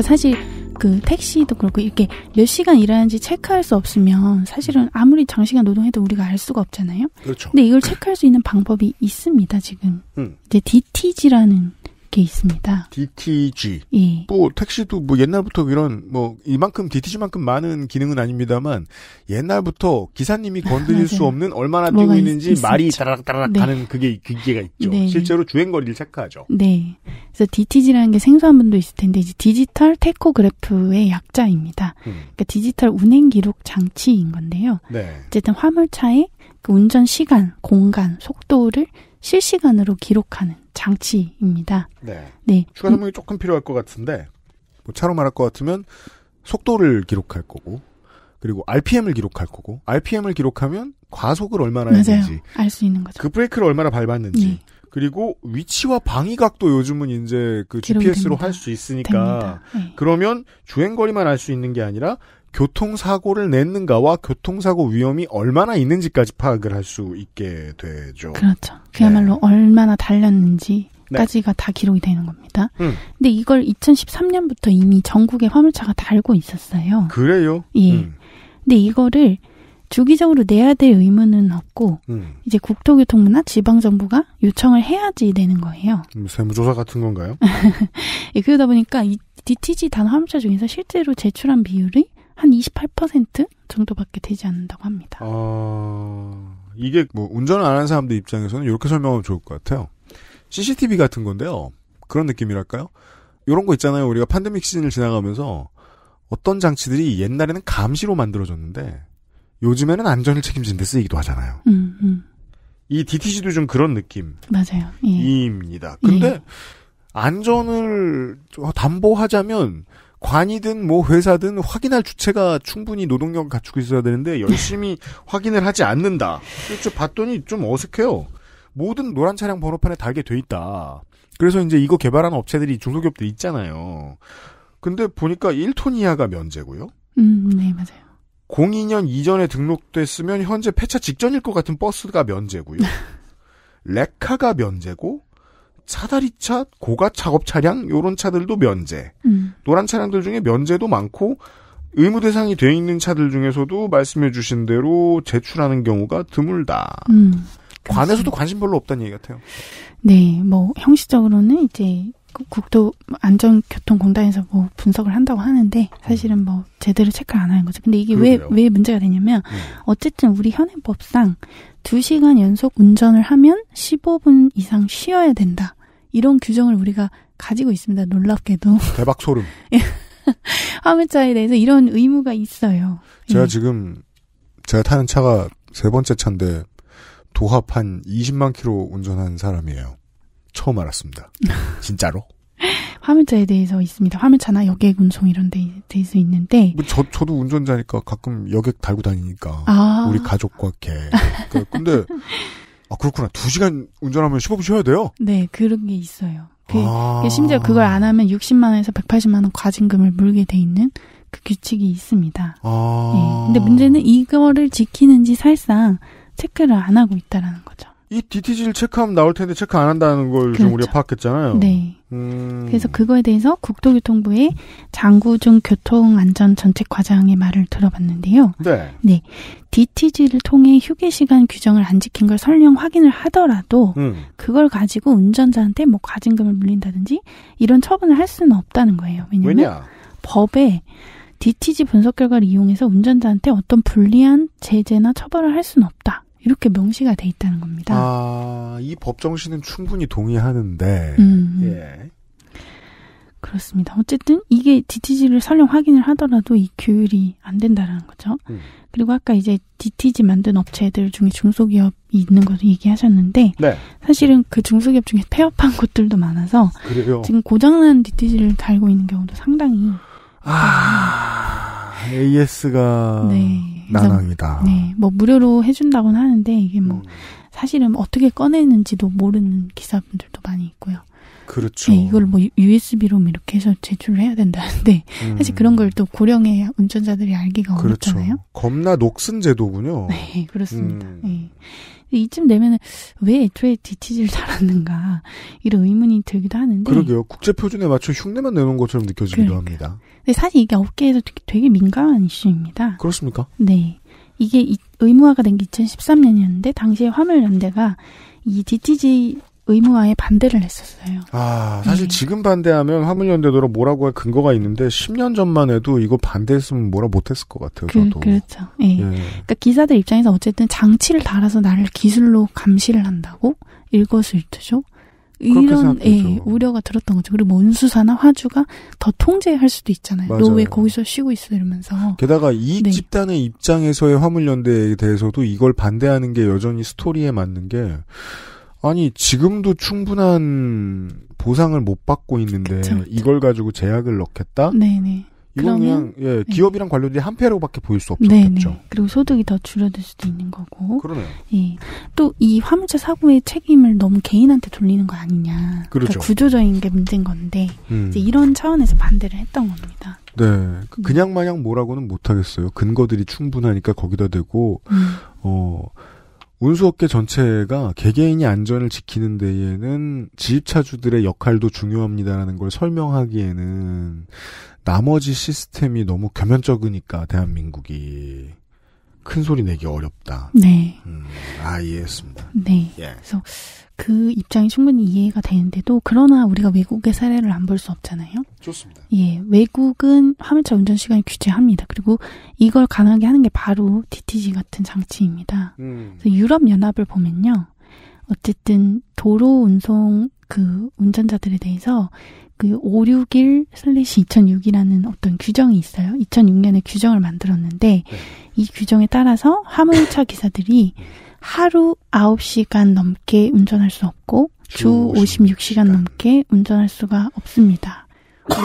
그러니까 사실 그 택시도 그렇고 이렇게 몇 시간 일하는지 체크할 수 없으면 사실은 아무리 장시간 노동해도 우리가 알 수가 없잖아요. 그렇죠. 근데 이걸 체크할 수 있는 방법이 있습니다, 지금. 음. 이제 DTG라는 게 있습니다. DTG. 예. 뭐 택시도 뭐 옛날부터 이런 뭐 이만큼 DTG만큼 많은 기능은 아닙니다만 옛날부터 기사님이 건드릴 수 없는 얼마나 뛰고 있는지 있, 말이 따라락 따라락 네. 가는 그게 기계가 있죠. 네. 실제로 주행 거리를 체크하죠. 네. 그래서 DTG라는 게 생소한 분도 있을 텐데 이제 디지털 테코그래프의 약자입니다. 음. 그러니까 디지털 운행 기록 장치인 건데요. 네. 어쨌든 화물차의 그 운전 시간, 공간, 속도를 실시간으로 기록하는 장치입니다. 네. 네. 추가 설명이 조금 필요할 것 같은데 뭐 차로 말할 것 같으면 속도를 기록할 거고 그리고 RPM을 기록할 거고 RPM을 기록하면 과속을 얼마나 맞아요. 했는지 알 수 있는 거죠. 그 브레이크를 얼마나 밟았는지 네. 그리고 위치와 방위각도 요즘은 이제 그 GPS로 할 수 있으니까 네. 그러면 주행거리만 알 수 있는 게 아니라 교통사고를 냈는가와 교통사고 위험이 얼마나 있는지까지 파악을 할 수 있게 되죠. 그렇죠. 네. 그야말로 네. 얼마나 달렸는지까지가 네. 다 기록이 되는 겁니다. 음. 근데 이걸 2013년부터 이미 전국의 화물차가 달고 있었어요. 그래요? 예. 음. 근데 이거를 주기적으로 내야 될 의무는 없고 음. 이제 국토교통부나 지방정부가 요청을 해야지 되는 거예요. 음, 세무조사 같은 건가요? 예, 그러다 보니까 이 DTG 단 화물차 중에서 실제로 제출한 비율이 한28% 정도밖에 되지 않는다고 합니다. 어... 이게 뭐 운전을 안 하는 사람들 입장에서는 이렇게 설명하면 좋을 것 같아요. CCTV 같은 건데요. 그런 느낌이랄까요? 이런 거 있잖아요. 우리가 팬데믹 시즌을 지나가면서 어떤 장치들이 옛날에는 감시로 만들어졌는데 요즘에는 안전을 책임지는데 쓰이기도 하잖아요. 음, 음. 이 DTC도 좀 그런 느낌. 맞아요. 예. 입니다. 근데 예. 안전을 담보하자면 관이든 뭐 회사든 확인할 주체가 충분히 노동력을 갖추고 있어야 되는데 열심히 네. 확인을 하지 않는다. 그래서 봤더니 좀 어색해요. 모든 노란 차량 번호판에 달게 돼 있다. 그래서 이제 이거 개발하는 업체들이 중소기업들 있잖아요. 근데 보니까 1톤 이하가 면제고요. 음, 네, 맞아요. 02년 이전에 등록됐으면 현재 폐차 직전일 것 같은 버스가 면제고요. 레카가 면제고 차다리차 고가 작업 차량 요런 차들도 면제. 음. 노란 차량들 중에 면제도 많고 의무 대상이 돼 있는 차들 중에서도 말씀해 주신 대로 제출하는 경우가 드물다. 음, 관에서도 관심 별로 없다는 얘기 같아요. 네, 뭐 형식적으로는 이제 국도 안전교통공단에서 뭐 분석을 한다고 하는데 사실은 음. 뭐 제대로 체크를 안 하는 거죠. 근데 이게 왜 왜 문제가 되냐면 음. 어쨌든 우리 현행법상 2시간 연속 운전을 하면 15분 이상 쉬어야 된다. 이런 규정을 우리가 가지고 있습니다. 놀랍게도. 대박 소름. 예. 화물차에 대해서 이런 의무가 있어요. 예. 제가 예. 지금 제가 타는 차가 세 번째 차인데 도합 한 20만 키로 운전한 사람이에요. 처음 알았습니다. 진짜로? 화물차에 대해서 있습니다. 화물차나 여객 운송 이런 데 대해서 있는데. 뭐 저, 저도 운전자니까 가끔 여객 달고 다니니까. 아. 우리 가족과 이렇게. 그 근데, 아, 그렇구나. 두 시간 운전하면 15분 쉬어야 돼요? 네, 그런 게 있어요. 그, 아. 그 심지어 그걸 안 하면 60만원에서 180만원 과징금을 물게 돼 있는 그 규칙이 있습니다. 아. 예. 근데 문제는 이거를 지키는지 살상 체크를 안 하고 있다라는 거죠. 이 DTG를 체크하면 나올 텐데 체크 안 한다는 걸좀 그렇죠. 우리가 파악했잖아요. 네. 음. 그래서 그거에 대해서 국토교통부의 장구중 교통안전전책과장의 말을 들어봤는데요. 네. 네. DTG를 통해 휴게 시간 규정을 안 지킨 걸 설령 확인을 하더라도 음. 그걸 가지고 운전자한테 뭐 과징금을 물린다든지 이런 처분을 할 수는 없다는 거예요. 왜냐면 왜냐? 법에 DTG 분석 결과를 이용해서 운전자한테 어떤 불리한 제재나 처벌을 할 수는 없다. 이렇게 명시가 돼 있다는 겁니다. 아, 이 법정신은 충분히 동의하는데. 음, 음, 예. 그렇습니다. 어쨌든 이게 DTG를 설령 확인을 하더라도 이 규율이 안 된다라는 거죠. 음. 그리고 아까 이제 DTG 만든 업체들 중에 중소기업이 있는 것도 얘기하셨는데 네. 사실은 그 중소기업 중에 폐업한 곳들도 많아서 그래요. 지금 고장난 DTG를 달고 있는 경우도 상당히 아, AS가 네. 난항이다. 네, 뭐 무료로 해준다고는 하는데 이게 뭐 음. 사실은 어떻게 꺼내는지도 모르는 기사분들도 많이 있고요. 그렇죠. 네, 이걸 뭐 USB로 이렇게 해서 제출을 해야 된다는데 음. 사실 그런 걸 또 고령의 운전자들이 알기가 그렇죠. 어렵잖아요. 겁나 녹슨 제도군요. 네, 그렇습니다. 음. 네. 이쯤 되면 왜 애초에 DTG를 달았는가 이런 의문이 들기도 하는데 그러게요 국제 표준에 맞춰 흉내만 내놓 것처럼 느껴지기도 그러니까. 합니다. 근데 사실 이게 업계에서 되게, 되게 민감한 이슈입니다. 그렇습니까? 네. 이게 이, 의무화가 된 게 2013년이었는데 당시에 화물연대가 이 DTG 의무화에 반대를 했었어요. 아, 사실 네. 지금 반대하면 화물연대도로 뭐라고 할 근거가 있는데 10년 전만 해도 이거 반대했으면 뭐라 못했을 것 같아요. 그, 저도. 그렇죠. 예. 예. 그니까 기사들 입장에서 어쨌든 장치를 달아서 나를 기술로 감시를 한다고 일거을일죠 이런 예, 우려가 들었던 거죠. 그리고 원수사나 화주가 더 통제할 수도 있잖아요. 너 왜 거기서 쉬고 있어 이러면서. 게다가 이 네. 집단의 입장에서의 화물연대에 대해서도 이걸 반대하는 게 여전히 스토리에 맞는 게 아니 지금도 충분한 보상을 못 받고 있는데 그쵸, 그쵸. 이걸 가지고 제약을 넣겠다. 네네. 이건 그냥 예, 네. 기업이랑 관련된한 패로밖에 보일 수 없었겠죠. 네네. 그리고 소득이 더 줄어들 수도 있는 거고. 그러네요. 예. 또 이 화물차 사고의 책임을 너무 개인한테 돌리는 거 아니냐. 그렇죠. 그러니까 구조적인 게 문제인 건데 음. 이런 차원에서 반대를 했던 겁니다. 네. 그냥 마냥 뭐라고는 못 하겠어요. 근거들이 충분하니까 거기다 대고 음. 어. 운수업계 전체가 개개인이 안전을 지키는 데에는 지입차주들의 역할도 중요합니다라는 걸 설명하기에는 나머지 시스템이 너무 겸연적으니까 대한민국이 큰 소리 내기 어렵다. 네. 음, 아 이해했습니다. 네. 예. 그래서 그 입장이 충분히 이해가 되는데도 그러나 우리가 외국의 사례를 안 볼 수 없잖아요. 좋습니다. 예, 외국은 화물차 운전 시간을 규제합니다. 그리고 이걸 가능하게 하는 게 바로 DTG 같은 장치입니다. 음. 유럽 연합을 보면요, 어쨌든 도로 운송 그 운전자들에 대해서 그5 6일 슬래시 2006이라는 어떤 규정이 있어요. 2006년에 규정을 만들었는데 네. 이 규정에 따라서 화물차 기사들이 음. 하루 9시간 넘게 운전할 수 없고 주 56시간 넘게 운전할 수가 없습니다.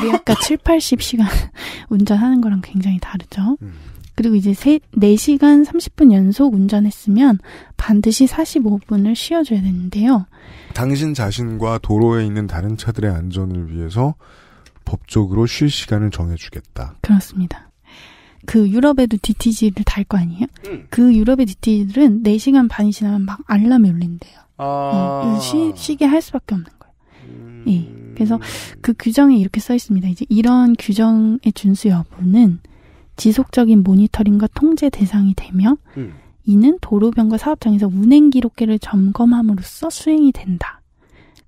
우리 아까 7, 80시간 운전하는 거랑 굉장히 다르죠. 음. 그리고 이제 3, 4시간 30분 연속 운전했으면 반드시 45분을 쉬어줘야 되는데요. 당신 자신과 도로에 있는 다른 차들의 안전을 위해서 법적으로 쉴 시간을 정해주겠다. 그렇습니다. 그 유럽에도 DTG를 달 거 아니에요? 음. 그 유럽의 DTG들은 4시간 반이 지나면 막 알람이 울린대요. 아. 예, 예, 시, 쉬게 할 수밖에 없는 거예요. 음. 예. 그래서 그 규정에 이렇게 써 있습니다. 이제 이런 규정의 준수 여부는 지속적인 모니터링과 통제 대상이 되며 음. 이는 도로변과 사업장에서 운행 기록계를 점검함으로써 수행이 된다.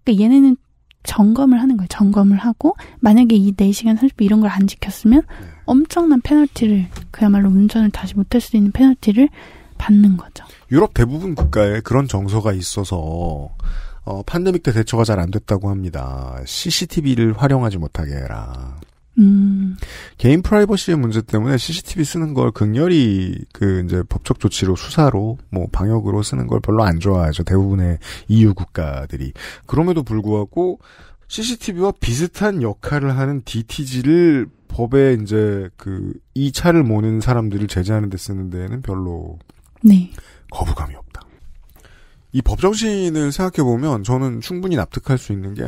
그러니까 얘네는 점검을 하는 거예요. 점검을 하고 만약에 이 4시간 30분 이런 걸 안 지켰으면 네. 엄청난 페널티를 그야말로 운전을 다시 못할 수 있는 페널티를 받는 거죠. 유럽 대부분 국가에 그런 정서가 있어서 어, 팬데믹 때 대처가 잘 안 됐다고 합니다. CCTV를 활용하지 못하게 해라. 음. 개인 프라이버시의 문제 때문에 CCTV 쓰는 걸 극렬히 그 이제 법적 조치로 수사로 뭐 방역으로 쓰는 걸 별로 안 좋아하죠. 대부분의 EU 국가들이. 그럼에도 불구하고 CCTV와 비슷한 역할을 하는 DTG를 법에 이제 그 이 차를 모는 사람들을 제재하는 데 쓰는 데는 에 별로 네. 거부감이 없다. 이 법정신을 생각해 보면 저는 충분히 납득할 수 있는 게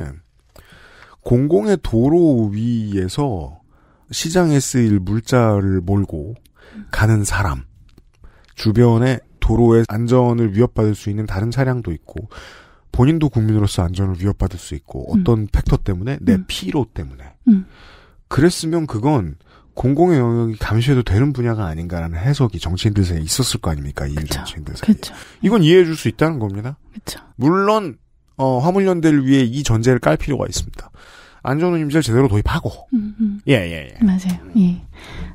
공공의 도로 위에서 시장에 쓰일 물자를 몰고 가는 사람 주변에 도로의 안전을 위협받을 수 있는 다른 차량도 있고 본인도 국민으로서 안전을 위협받을 수 있고 음. 어떤 음. 팩터 때문에 내 음. 피로 때문에 음. 그랬으면 그건 공공의 영역이 감시해도 되는 분야가 아닌가라는 해석이 정치인들 사이에 있었을 거 아닙니까 이 정치인들 사이에 그쵸. 이건 이해해 줄 수 있다는 겁니다 그쵸. 물론 어, 화물연대를 위해 이 전제를 깔 필요가 있습니다 안전운임제를 제대로 도입하고 예예예 음, 음. 예, 예. 맞아요 예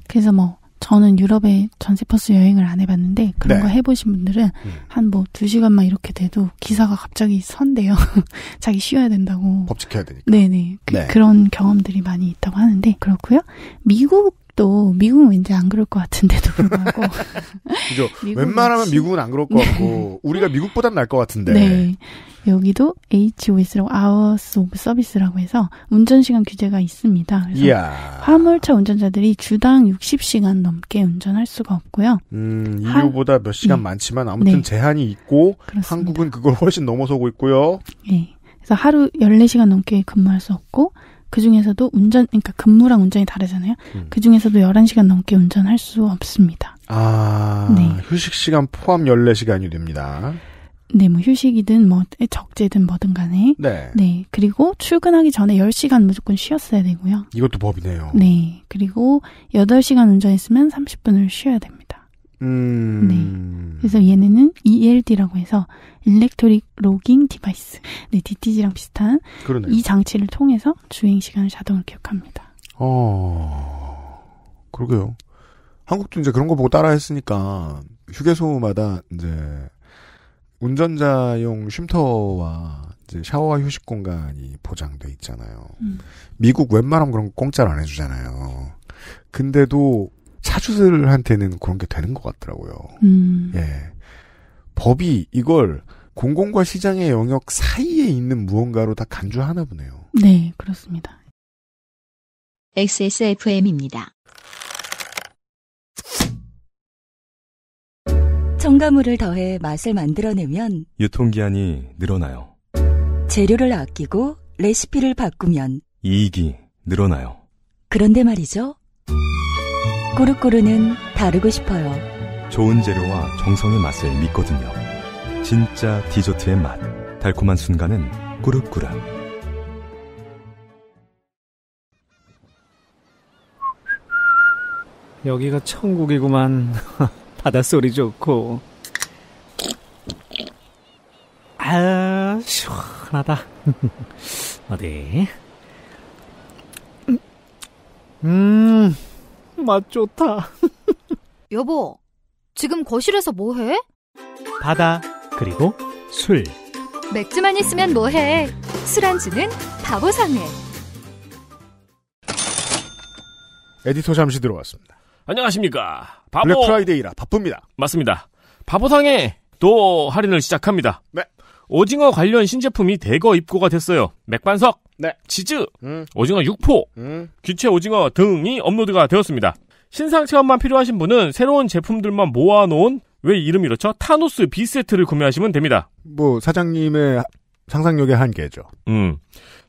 그래서 뭐 저는 유럽에 전세버스 여행을 안 해봤는데 그런 네. 거 해보신 분들은 음. 한뭐 두 시간만 이렇게 돼도 기사가 갑자기 선대요. 자기 쉬어야 된다고. 법 지켜야 되니까. 네네. 그, 네. 그런 경험들이 많이 있다고 하는데 그렇고요. 미국 또 미국은 왠지 안 그럴 것 같은데도 불구하고. 웬만하면 미국은 안 그럴 것 네. 같고 우리가 미국보단 나을 것 같은데. 네. 여기도 HOS라고 Hours of Service라고 해서 운전시간 규제가 있습니다. 그래서 이야. 화물차 운전자들이 주당 60시간 넘게 운전할 수가 없고요. 음, 이유보다 몇 시간 네. 많지만 아무튼 네. 제한이 있고 그렇습니다. 한국은 그걸 훨씬 넘어서고 있고요. 네. 그래서 하루 14시간 넘게 근무할 수 없고 그 중에서도 운전, 그러니까 근무랑 운전이 다르잖아요. 음. 그 중에서도 11시간 넘게 운전할 수 없습니다. 아, 네. 휴식 시간 포함 14시간이 됩니다. 네, 뭐 휴식이든 뭐 적재든 뭐든 간에. 네. 네. 그리고 출근하기 전에 10시간 무조건 쉬었어야 되고요. 이것도 법이네요. 네. 그리고 8시간 운전했으면 30분을 쉬어야 됩니다. 음. 네. 그래서 얘네는 ELD라고 해서 일렉트릭 로깅 디바이스. 네, DTG랑 비슷한 그러네요. 이 장치를 통해서 주행 시간을 자동으로 기억합니다 어. 그러게요. 한국도 이제 그런 거 보고 따라 했으니까 휴게소마다 이제 운전자용 쉼터와 이제 샤워와 휴식 공간이 보장돼 있잖아요. 음. 미국 웬만하면 그런 거 공짜로 안 해주잖아요. 근데도 차주들한테는 그런 게 되는 것 같더라고요. 음. 예. 법이 이걸 공공과 시장의 영역 사이에 있는 무언가로 다 간주하나 보네요. 네, 그렇습니다. XSFM입니다. 첨가물을 더해 맛을 만들어내면 유통기한이 늘어나요. 재료를 아끼고 레시피를 바꾸면 이익이 늘어나요. 그런데 말이죠. 꾸르꾸르는 다르고 싶어요. 좋은 재료와 정성의 맛을 믿거든요. 진짜 디저트의 맛. 달콤한 순간은 꾸루꾸라. 여기가 천국이구만. 바닷소리 좋고. 아, 시원하다. 어디? 음. 맛 좋다. 여보, 지금 거실에서 뭐 해? 바다, 그리고 술. 맥주만 있으면 뭐 해? 술안주는 바보상해 에디터 잠시 들어왔습니다. 안녕하십니까. 바보. 블랙 프라이데이라 바쁩니다. 맞습니다. 바보상해또 할인을 시작합니다. 네. 오징어 관련 신제품이 대거 입고가 됐어요. 맥반석, 네. 치즈, 음. 오징어 육포, 음. 귀채 오징어 등이 업로드가 되었습니다. 신상 체험만 필요하신 분은 새로운 제품들만 모아놓은 왜 이름이 이렇죠? 타노스 B세트를 구매하시면 됩니다. 뭐 사장님의 상상력의 한계죠. 음.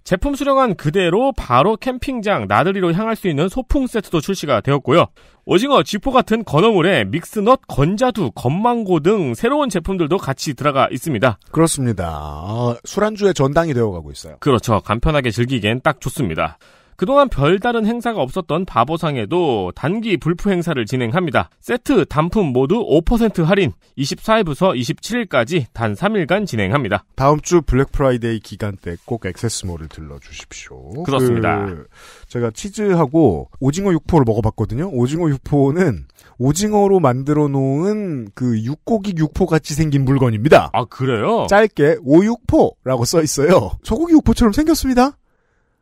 제품 수령한 그대로 바로 캠핑장 나들이로 향할 수 있는 소풍 세트도 출시가 되었고요. 오징어, 지포 같은 건어물에 믹스넛, 건자두, 건망고 등 새로운 제품들도 같이 들어가 있습니다. 그렇습니다. 어, 술안주의 전당이 되어가고 있어요. 그렇죠. 간편하게 즐기기엔 딱 좋습니다. 그동안 별다른 행사가 없었던 바보상에도 단기 불프 행사를 진행합니다. 세트, 단품 모두 5% 할인 24일부터 27일까지 단 3일간 진행합니다. 다음 주 블랙 프라이데이 기간 때 꼭 액세스몰을 들러주십시오. 그렇습니다. 그 제가 치즈하고 오징어 육포를 먹어봤거든요. 오징어 육포는 오징어로 만들어 놓은 그 육고기 육포 같이 생긴 물건입니다. 아, 그래요? 짧게 오육포라고 써 있어요. 소고기 육포처럼 생겼습니다.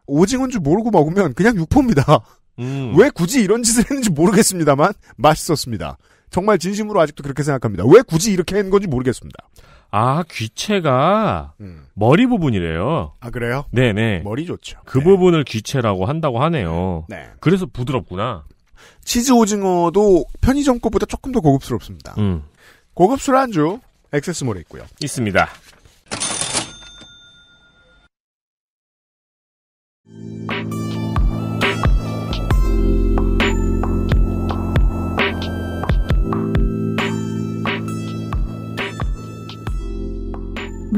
오징어인 줄 모르고 먹으면 그냥 육포입니다. 음. 왜 굳이 이런 짓을 했는지 모르겠습니다만 맛있었습니다. 정말 진심으로 아직도 그렇게 생각합니다. 왜 굳이 이렇게 한 건지 모르겠습니다. 아 귀체가 음. 머리 부분이래요. 아 그래요? 네네. 머리 좋죠. 그 네. 부분을 귀체라고 한다고 하네요. 네. 그래서 부드럽구나. 치즈 오징어도 편의점 거보다 조금 더 고급스럽습니다. 음. 고급스러운 안주 액세스몰에 있고요. 있습니다.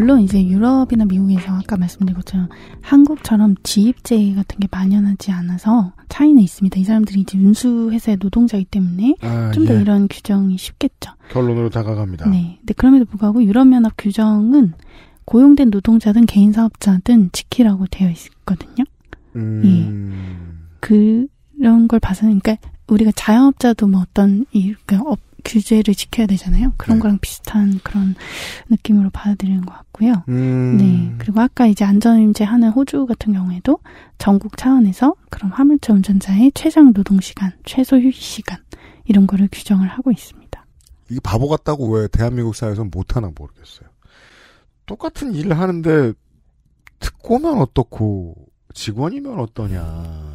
물론 이제 유럽이나 미국에서 아까 말씀드린 것처럼 한국처럼 지입제 같은 게 만연하지 않아서 차이는 있습니다. 이 사람들이 이제 운수회사의 노동자이기 때문에 아, 좀더 예. 이런 규정이 쉽겠죠. 결론으로 다가갑니다. 네. 근데 그럼에도 불구하고 유럽연합 규정은 고용된 노동자든 개인 사업자든 지키라고 되어 있거든요. 음... 예. 그런 걸 봐서는, 그러니까 우리가 자영업자도 뭐 어떤 이그러 규제를 지켜야 되잖아요. 그런 네. 거랑 비슷한 그런 느낌으로 받아들이는 것 같고요. 음. 네. 그리고 아까 이제 안전임제 하는 호주 같은 경우에도 전국 차원에서 그런 화물차 운전자의 최장 노동시간, 최소 휴식시간 이런 거를 규정을 하고 있습니다. 이게 바보 같다고 왜 대한민국 사회에서 못하나 모르겠어요. 똑같은 일을 하는데 특고면 어떻고 직원이면 어떠냐.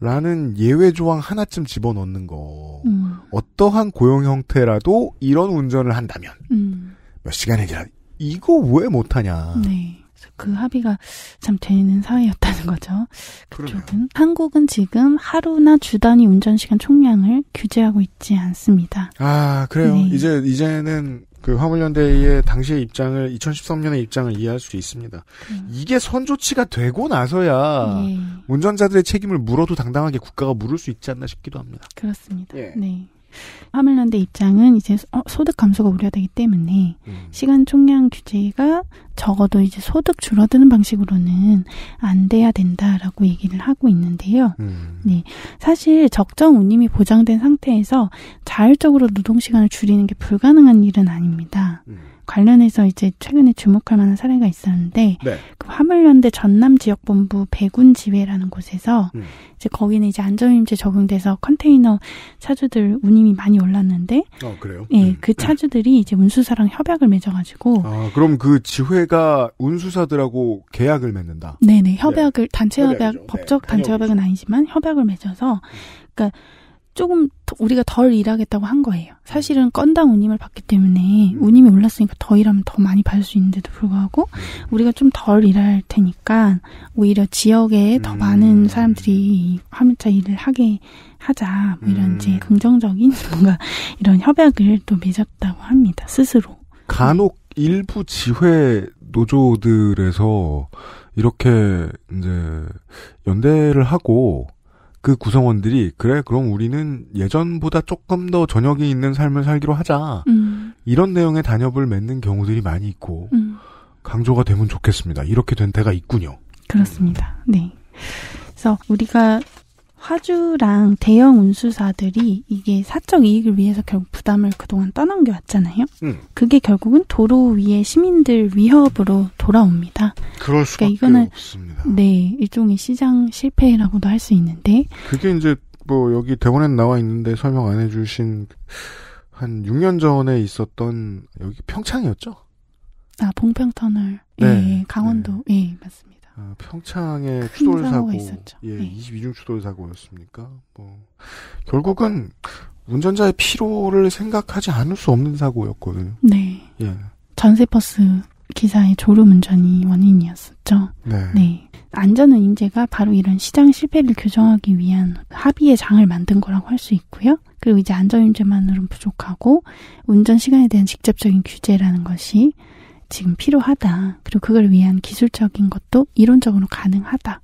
라는 예외 조항 하나쯤 집어넣는 거. 음. 어떠한 고용 형태라도 이런 운전을 한다면 음. 몇 시간이라 이거 왜 못하냐. 네. 그 합의가 참 되는 사회였다는 거죠. 그쪽은 한국은 지금 하루나 주 단위 운전 시간 총량을 규제하고 있지 않습니다. 아 그래요. 네. 이제 이제는 그 화물연대의 당시의 입장을 2013년의 입장을 이해할 수 있습니다. 음. 이게 선조치가 되고 나서야 예. 운전자들의 책임을 물어도 당당하게 국가가 물을 수 있지 않나 싶기도 합니다. 그렇습니다. 예. 네. 화물연대 입장은 이제 어, 소득 감소가 우려되기 때문에 음. 시간 총량 규제가 적어도 이제 소득 줄어드는 방식으로는 안 돼야 된다라고 얘기를 하고 있는데요. 음. 네. 사실 적정 운임이 보장된 상태에서 자율적으로 노동 시간을 줄이는 게 불가능한 일은 아닙니다. 음. 관련해서 이제 최근에 주목할 만한 사례가 있었는데 네. 그 화물연대 전남 지역 본부 배군 지회라는 곳에서 음. 이제 거기는 이제 안전임제 적용돼서 컨테이너 차주들 운임이 많이 올랐는데 어 그래요? 예, 음. 그 차주들이 이제 운수사랑 협약을 맺어가지고 아 그럼 그 지회가 운수사들하고 계약을 맺는다? 네네 네. 협약을 네. 단체 협약 법적 네. 단체 협약은 아니지만 협약을 맺어서 음. 그러니까 조금 우리가 덜 일하겠다고 한 거예요. 사실은 건당 운임을 받기 때문에 운임이 올랐으니까 더 일하면 더 많이 받을 수 있는데도 불구하고 우리가 좀 덜 일할 테니까 오히려 지역에 더 음. 많은 사람들이 화물차 일을 하게 하자 뭐 이런 음. 이제 긍정적인 뭔가 이런 협약을 또 맺었다고 합니다. 스스로. 간혹 일부 지회 노조들에서 이렇게 이제 연대를 하고 그 구성원들이 그래 그럼 우리는 예전보다 조금 더 저녁이 있는 삶을 살기로 하자 음. 이런 내용의 단협을 맺는 경우들이 많이 있고 음. 강조가 되면 좋겠습니다. 이렇게 된 때가 있군요. 그렇습니다. 네. 그래서 우리가 화주랑 대형 운수사들이 이게 사적 이익을 위해서 결국 부담을 그동안 떠넘겨 왔잖아요. 음. 그게 결국은 도로 위에 시민들 위협으로 돌아옵니다. 그럴 수가에 그러니까 이거는 없습니다. 네, 일종의 시장 실패라고도 할 수 있는데 그게 이제 뭐 여기 대원에 나와 있는데 설명 안 해주신 한 6년 전에 있었던 여기 평창이었죠? 아 봉평터널 네, 예, 예 강원도 네. 예 맞습니다. 아, 평창의 추돌 사고, 있었죠. 예, 네. 22중 추돌 사고였습니까? 뭐 결국은 운전자의 피로를 생각하지 않을 수 없는 사고였거든요. 네. 예. 전세버스 기사의 졸음운전이 원인이었었죠. 네. 네. 안전은인재가 바로 이런 시장 실패를 규정하기 위한 합의의 장을 만든 거라고 할 수 있고요. 그리고 이제 안전인재만으로는 부족하고 운전 시간에 대한 직접적인 규제라는 것이 지금 필요하다. 그리고 그걸 위한 기술적인 것도 이론적으로 가능하다라는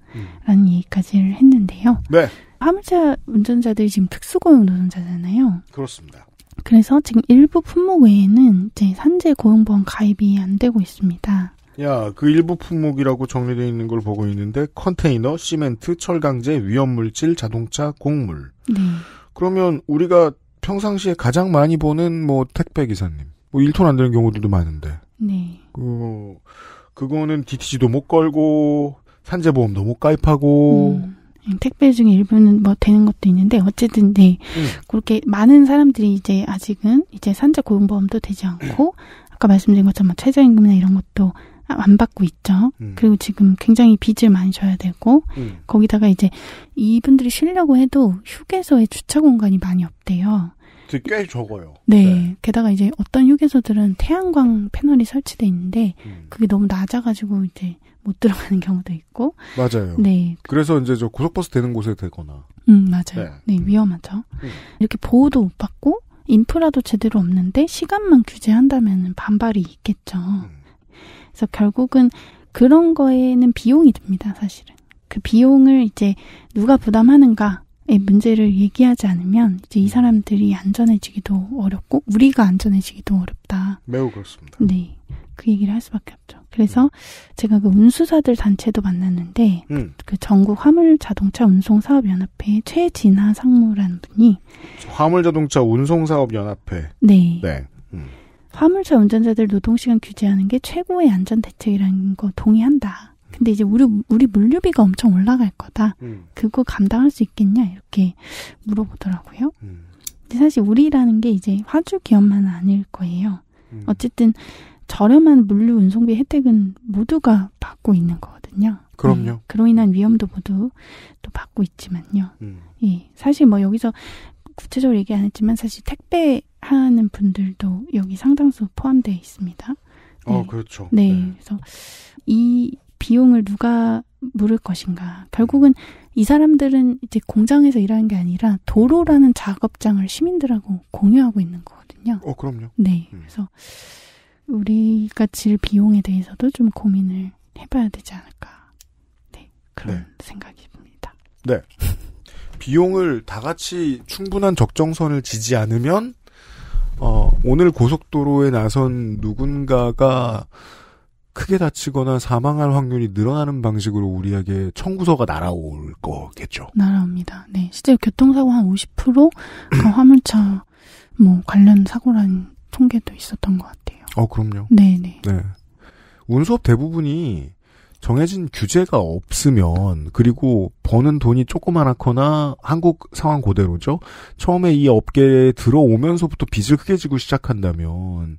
음. 얘기까지를 했는데요. 네. 화물차 운전자들이 지금 특수고용 노동자잖아요. 그렇습니다. 그래서 지금 일부 품목 외에는 이제 산재 고용보험 가입이 안 되고 있습니다. 야, 그 일부 품목이라고 정리되어 있는 걸 보고 있는데 컨테이너, 시멘트, 철강제, 위험물질, 자동차, 곡물. 네. 그러면 우리가 평상시에 가장 많이 보는 뭐 택배 기사님, 뭐 1톤 안 되는 경우들도 많은데 네. 그 그거는 DTG도 못 걸고 산재보험도 못 가입하고 음. 음. 택배 중에 일부는 뭐 되는 것도 있는데 어쨌든 네 음. 그렇게 많은 사람들이 이제 아직은 이제 산재 고용보험도 되지 않고 아까 말씀드린 것처럼 최저임금이나 이런 것도 아, 안 받고 있죠. 음. 그리고 지금 굉장히 빚을 많이 져야 되고 음. 거기다가 이제 이분들이 쉬려고 해도 휴게소에 주차 공간이 많이 없대요. 콘센트꽤 그 적어요. 네. 네. 게다가 이제 어떤 휴게소들은 태양광 패널이 설치돼 있는데 음. 그게 너무 낮아가지고 이제 못 들어가는 경우도 있고. 맞아요. 네. 그래서 이제 저 고속버스 되는 곳에 되거나. 음 맞아요. 네, 네 음. 위험하죠. 음. 이렇게 보호도 못 받고 인프라도 제대로 없는데 시간만 규제한다면 반발이 있겠죠. 음. 그래서 결국은 그런 거에는 비용이 듭니다, 사실은. 그 비용을 이제 누가 부담하는가 예, 문제를 얘기하지 않으면 이제 이 음. 사람들이 안전해지기도 어렵고 우리가 안전해지기도 어렵다. 매우 그렇습니다. 네. 그 얘기를 할 수밖에 없죠. 그래서 제가 그 운수사들 단체도 만났는데 음. 그 전국 화물 자동차 운송 사업 연합회 최진하 상무라는 분이 화물 자동차 운송 사업 연합회 네. 네. 음. 화물차 운전자들 노동시간 규제하는 게 최고의 안전 대책이라는 거 동의한다. 근데 이제 우리 우리 물류비가 엄청 올라갈 거다. 음. 그거 감당할 수 있겠냐 이렇게 물어보더라고요. 음. 근데 사실 우리라는 게 이제 화주 기업만 아닐 거예요. 음. 어쨌든 저렴한 물류 운송비 혜택은 모두가 받고 있는 거거든요. 그럼요. 네, 그로 인한 위험도 모두 또 받고 있지만요. 음. 예, 사실 뭐 여기서 구체적으로 얘기 안 했지만 사실 택배 하는 분들도 여기 상당수 포함되어 있습니다. 어, 네. 어, 그렇죠. 네. 네. 그래서 이 비용을 누가 물을 것인가. 결국은 이 사람들은 이제 공장에서 일하는 게 아니라 도로라는 작업장을 시민들하고 공유하고 있는 거거든요. 어, 그럼요. 네. 음. 그래서 우리가 질 비용에 대해서도 좀 고민을 해봐야 되지 않을까. 네. 그런 네. 생각이 듭니다. 네. 비용을 다 같이 충분한 적정선을 지지 않으면, 어, 오늘 고속도로에 나선 누군가가 음. 크게 다치거나 사망할 확률이 늘어나는 방식으로 우리에게 청구서가 날아올 거겠죠. 날아옵니다. 네. 실제로 교통사고 한 50%그 화물차 뭐 관련 사고라는 통계도 있었던 것 같아요. 어, 그럼요. 네네. 네. 네. 네. 운수업 대부분이 정해진 규제가 없으면 그리고 버는 돈이 조그만하거나 한국 상황 고대로죠. 처음에 이 업계에 들어오면서부터 빚을 크게 지고 시작한다면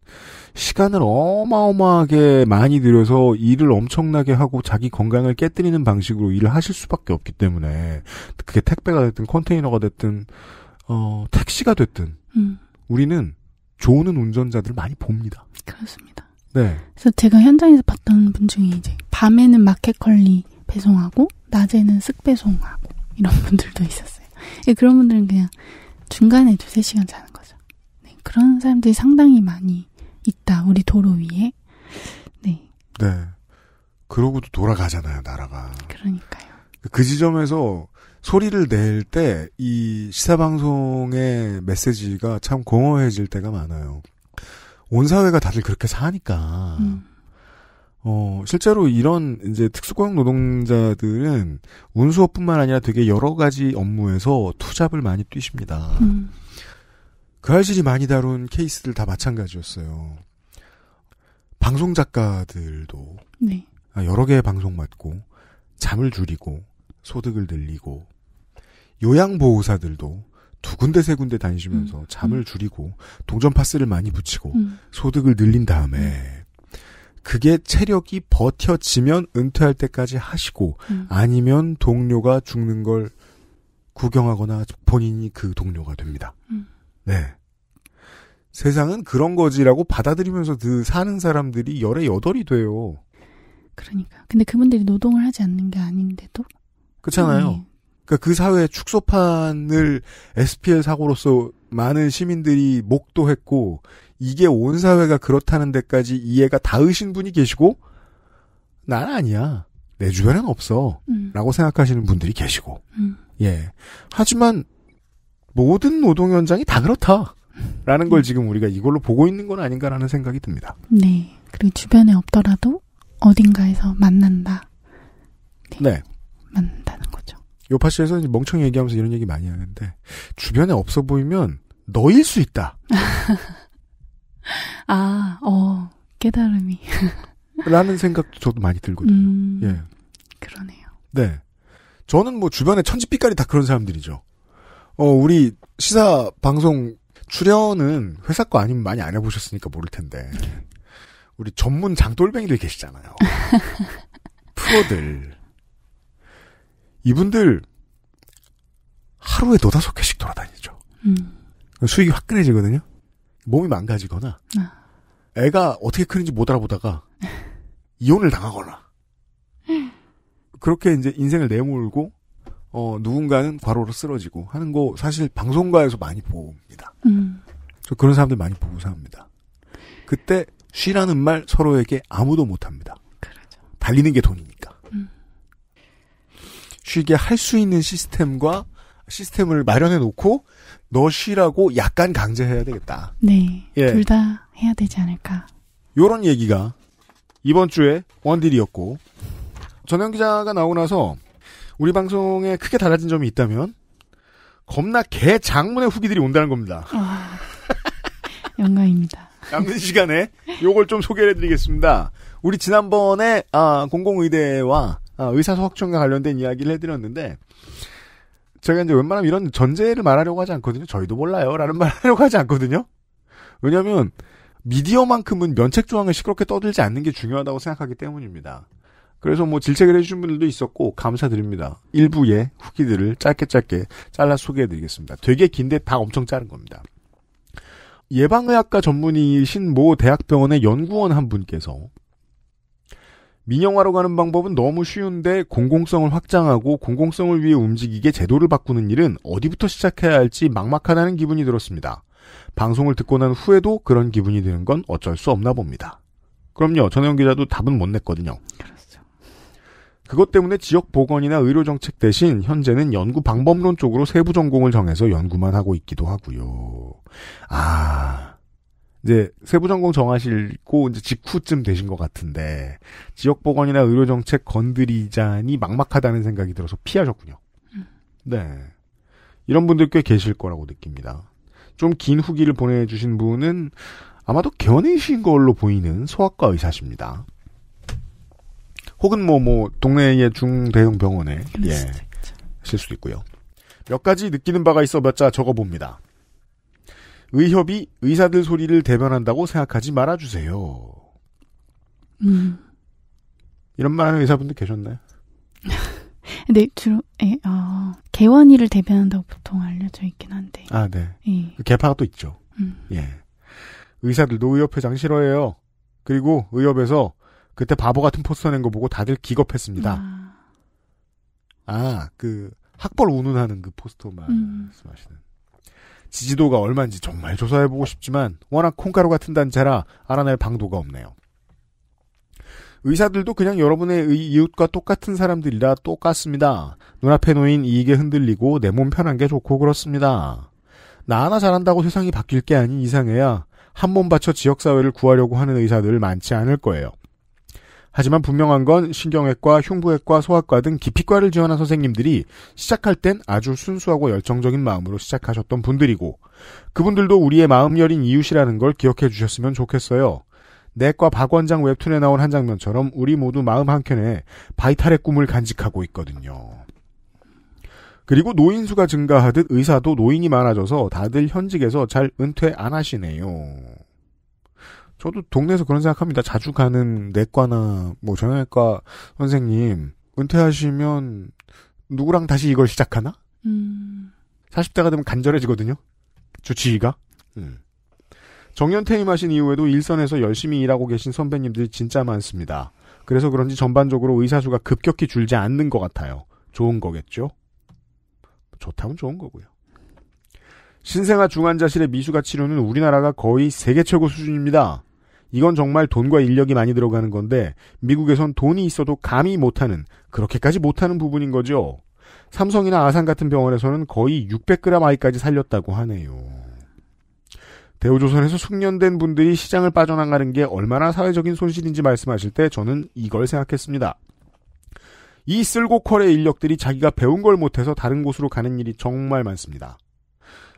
시간을 어마어마하게 많이 들여서 일을 엄청나게 하고 자기 건강을 깨뜨리는 방식으로 일을 하실 수밖에 없기 때문에 그게 택배가 됐든 컨테이너가 됐든 어 택시가 됐든 음. 우리는 좋은 운전자들을 많이 봅니다. 그렇습니다. 네. 그래서 제가 현장에서 봤던 분 중에 이제 밤에는 마켓컬리 배송하고 낮에는 쓱 배송하고 이런 분들도 있었어요. 예, 그런 분들은 그냥 중간에 두세 시간 자는 거죠. 네, 그런 사람들이 상당히 많이 있다. 우리 도로 위에. 네. 네. 그러고도 돌아가잖아요, 나라가. 그러니까요. 그 지점에서 소리를 낼 때 이 시사방송의 메시지가 참 공허해질 때가 많아요. 온 사회가 다들 그렇게 사니까. 음. 어, 실제로 이런 이제 특수고용 노동자들은 운수업뿐만 아니라 되게 여러 가지 업무에서 투잡을 많이 뛰십니다. 음. 그 할실이 많이 다룬 케이스들 다 마찬가지였어요. 방송 작가들도 네. 아, 여러 개의 방송 맡고 잠을 줄이고 소득을 늘리고 요양보호사들도 두 군데 세 군데 다니시면서 음. 잠을 음. 줄이고 동전 파스를 많이 붙이고 음. 소득을 늘린 다음에 음. 그게 체력이 버텨지면 은퇴할 때까지 하시고 음. 아니면 동료가 죽는 걸 구경하거나 본인이 그 동료가 됩니다. 음. 네. 세상은 그런 거지라고 받아들이면서 그 사는 사람들이 열의 여덟이 돼요. 그러니까. 근데 그분들이 노동을 하지 않는 게 아닌데도. 그렇잖아요. 네. 그러니까 그 사회의 축소판을 SPL 사고로서 많은 시민들이 목도했고 이게 온 사회가 그렇다는 데까지 이해가 닿으신 분이 계시고 난 아니야 내 주변엔 없어라고 음. 생각하시는 분들이 계시고 음. 예 하지만 모든 노동 현장이 다 그렇다라는 걸 음. 지금 우리가 이걸로 보고 있는 건 아닌가라는 생각이 듭니다. 네 그리고 주변에 없더라도 어딘가에서 만난다. 네. 네. 만난다는 거. 요파씨에서 멍청이 얘기하면서 이런 얘기 많이 하는데 주변에 없어 보이면 너일 수 있다. 아, 어, 깨달음이. 라는 생각도 저도 많이 들거든요. 음, 예. 그러네요. 네. 저는 뭐 주변에 천지빛깔이 다 그런 사람들이죠. 어, 우리 시사 방송 출연은 회사 거 아니면 많이 안 해보셨으니까 모를 텐데. 우리 전문 장돌뱅이들 계시잖아요. 프로들. 이분들 하루에 너다섯 개씩 돌아다니죠. 음. 수익이 화끈해지거든요. 몸이 망가지거나 아. 애가 어떻게 크는지 못 알아보다가 이혼을 당하거나 그렇게 이제 인생을 내몰고 어 누군가는 과로로 쓰러지고 하는 거 사실 방송가에서 많이 봅니다. 음. 저 그런 사람들 많이 보고 삽니다. 그때 쉬라는 말 서로에게 아무도 못합니다. 그러죠. 달리는 게 돈이니까. 쉬게 할 수 있는 시스템과 시스템을 마련해 놓고 너 쉬라고 약간 강제해야 되겠다. 네. 예. 둘다 해야 되지 않을까. 요런 얘기가 이번 주에 원딜이었고 전현 기자가 나오고 나서 우리 방송에 크게 달라진 점이 있다면 겁나 개 장문의 후기들이 온다는 겁니다. 아, 영광입니다. 남는 시간에 요걸 좀 소개해드리겠습니다. 우리 지난번에 아, 공공의대와 아, 의사소 확정과 관련된 이야기를 해드렸는데 제가 이제 웬만하면 이런 전제를 말하려고 하지 않거든요. 저희도 몰라요. 라는 말 하려고 하지 않거든요. 왜냐면, 하 미디어만큼은 면책 조항을 시끄럽게 떠들지 않는 게 중요하다고 생각하기 때문입니다. 그래서 뭐 질책을 해주신 분들도 있었고, 감사드립니다. 일부의 후기들을 짧게 짧게 잘라 소개해드리겠습니다. 되게 긴데 다 엄청 자른 겁니다. 예방의학과 전문의이신 모 대학병원의 연구원 한 분께서 민영화로 가는 방법은 너무 쉬운데 공공성을 확장하고 공공성을 위해 움직이게 제도를 바꾸는 일은 어디부터 시작해야 할지 막막하다는 기분이 들었습니다. 방송을 듣고 난 후에도 그런 기분이 드는 건 어쩔 수 없나 봅니다. 그럼요. 전혜영 기자도 답은 못 냈거든요. 그렇죠. 그것 때문에 지역 보건이나 의료 정책 대신 현재는 연구 방법론 쪽으로 세부 전공을 정해서 연구만 하고 있기도 하고요. 아, 이제 세부 전공 정하시고 이제 직후쯤 되신 것 같은데 지역 보건이나 의료 정책 건드리자니 막막하다는 생각이 들어서 피하셨군요. 음. 네. 이런 분들 꽤 계실 거라고 느낍니다. 좀 긴 후기를 보내주신 분은 아마도 견해이신 걸로 보이는 소아과 의사십니다. 혹은 뭐, 뭐, 동네의 중대형 병원에, 예, 하실 수도 있고요. 몇 가지 느끼는 바가 있어 몇 자 적어봅니다. 의협이 의사들 소리를 대변한다고 생각하지 말아주세요. 음. 이런 말하는 의사분들 계셨나요? 네, 주로, 예, 어, 아, 개원 이를 대변한다고 보통 알려져 있긴 한데. 아, 네. 예. 개파가 또 있죠. 음. 예. 의사들도 의협회장 싫어해요. 그리고 의협에서 그때 바보 같은 포스터 낸 거 보고 다들 기겁했습니다. 아, 아 그, 학벌 운운하는 그 포스터 음. 말씀하시는. 음. 지지도가 얼마인지 정말 조사해보고 싶지만 워낙 콩가루 같은 단체라 알아낼 방도가 없네요. 의사들도 그냥 여러분의 이웃과 똑같은 사람들이라 똑같습니다. 눈앞에 놓인 이익에 흔들리고 내 몸 편한 게 좋고 그렇습니다. 나 하나 잘한다고 세상이 바뀔 게 아닌 이상해야 한 몸 바쳐 지역사회를 구하려고 하는 의사들 많지 않을 거예요. 하지만 분명한 건 신경외과, 흉부외과, 소아과 등 기피과를 지원한 선생님들이 시작할 땐 아주 순수하고 열정적인 마음으로 시작하셨던 분들이고 그분들도 우리의 마음 여린 이웃이라는 걸 기억해 주셨으면 좋겠어요. 내과 박원장 웹툰에 나온 한 장면처럼 우리 모두 마음 한켠에 바이탈의 꿈을 간직하고 있거든요. 그리고 노인수가 증가하듯 의사도 노인이 많아져서 다들 현직에서 잘 은퇴 안 하시네요. 저도 동네에서 그런 생각합니다. 자주 가는 내과나 뭐 정형외과 선생님 은퇴하시면 누구랑 다시 이걸 시작하나? 음. 40대가 되면 간절해지거든요. 주치의가. 음. 정년 퇴임하신 이후에도 일선에서 열심히 일하고 계신 선배님들이 진짜 많습니다. 그래서 그런지 전반적으로 의사수가 급격히 줄지 않는 것 같아요. 좋은 거겠죠? 좋다면 좋은 거고요. 신생아 중환자실의 미수가 치료는 우리나라가 거의 세계 최고 수준입니다. 이건 정말 돈과 인력이 많이 들어가는 건데 미국에선 돈이 있어도 감히 못하는 그렇게까지 못하는 부분인 거죠. 삼성이나 아산 같은 병원에서는 거의 600g 아이까지 살렸다고 하네요. 대우조선에서 숙련된 분들이 시장을 빠져나가는 게 얼마나 사회적인 손실인지 말씀하실 때 저는 이걸 생각했습니다. 이 쓸고퀄의 인력들이 자기가 배운 걸 못해서 다른 곳으로 가는 일이 정말 많습니다.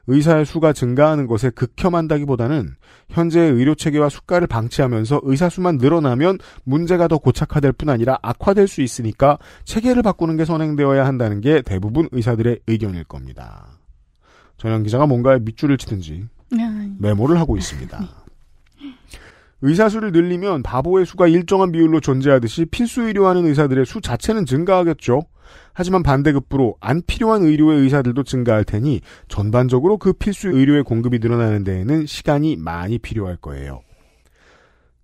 의사의 수가 증가하는 것에 극혐한다기보다는 현재의 의료 체계와 수가를 방치하면서 의사 수만 늘어나면 문제가 더 고착화될 뿐 아니라 악화될 수 있으니까 체계를 바꾸는 게 선행되어야 한다는 게 대부분 의사들의 의견일 겁니다. 전현 기자가 뭔가에 밑줄을 치든지 아, 메모를 하고 있습니다. 의사 수를 늘리면 바보의 수가 일정한 비율로 존재하듯이 필수 의료하는 의사들의 수 자체는 증가하겠죠. 하지만 반대급부로 안 필요한 의료의 의사들도 증가할 테니 전반적으로 그 필수 의료의 공급이 늘어나는 데에는 시간이 많이 필요할 거예요.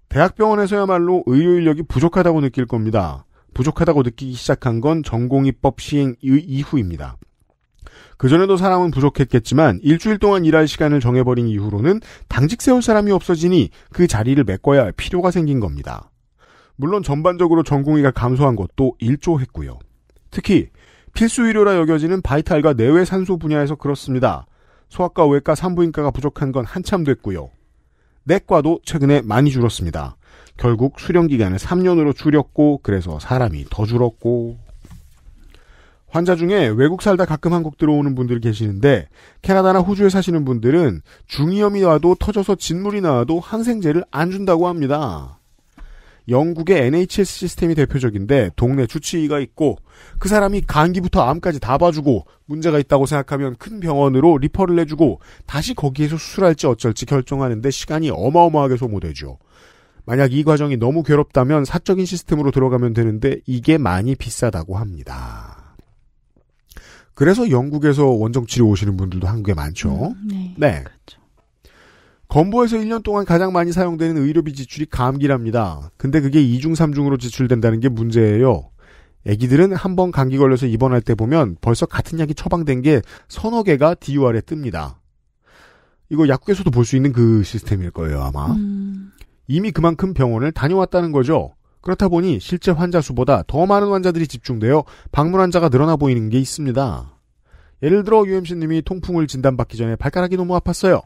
대학병원에서야말로 의료 인력이 부족하다고 느낄 겁니다. 부족하다고 느끼기 시작한 건 전공의법 시행 이후입니다. 그전에도 사람은 부족했겠지만 일주일 동안 일할 시간을 정해버린 이후로는 당직 세울 사람이 없어지니 그 자리를 메꿔야 할 필요가 생긴 겁니다. 물론 전반적으로 전공의가 감소한 것도 일조했고요. 특히 필수 의료라 여겨지는 바이탈과 내외 산소 분야에서 그렇습니다. 소아과 외과 산부인과가 부족한 건 한참 됐고요. 내과도 최근에 많이 줄었습니다. 결국 수련 기간을 3년으로 줄였고 그래서 사람이 더 줄었고 환자 중에 외국 살다 가끔 한국 들어오는 분들 계시는데 캐나다나 호주에 사시는 분들은 중이염이 와도 터져서 진물이 나와도 항생제를 안 준다고 합니다. 영국의 NHS 시스템이 대표적인데 동네 주치의가 있고 그 사람이 감기부터 암까지 다 봐주고 문제가 있다고 생각하면 큰 병원으로 리퍼를 해주고 다시 거기에서 수술할지 어쩔지 결정하는데 시간이 어마어마하게 소모되죠. 만약 이 과정이 너무 괴롭다면 사적인 시스템으로 들어가면 되는데 이게 많이 비싸다고 합니다. 그래서 영국에서 원정 치료 오시는 분들도 한국에 많죠. 음, 네. 네. 그렇죠. 건보에서 1년 동안 가장 많이 사용되는 의료비 지출이 감기랍니다. 근데 그게 2중, 3중으로 지출된다는 게 문제예요. 애기들은 한번 감기 걸려서 입원할 때 보면 벌써 같은 약이 처방된 게 서너 개가 DUR에 뜹니다. 이거 약국에서도 볼 수 있는 그 시스템일 거예요, 아마. 음... 이미 그만큼 병원을 다녀왔다는 거죠. 그렇다 보니 실제 환자 수보다 더 많은 환자들이 집중되어 방문 환자가 늘어나 보이는 게 있습니다. 예를 들어 UMC님이 통풍을 진단받기 전에 발가락이 너무 아팠어요.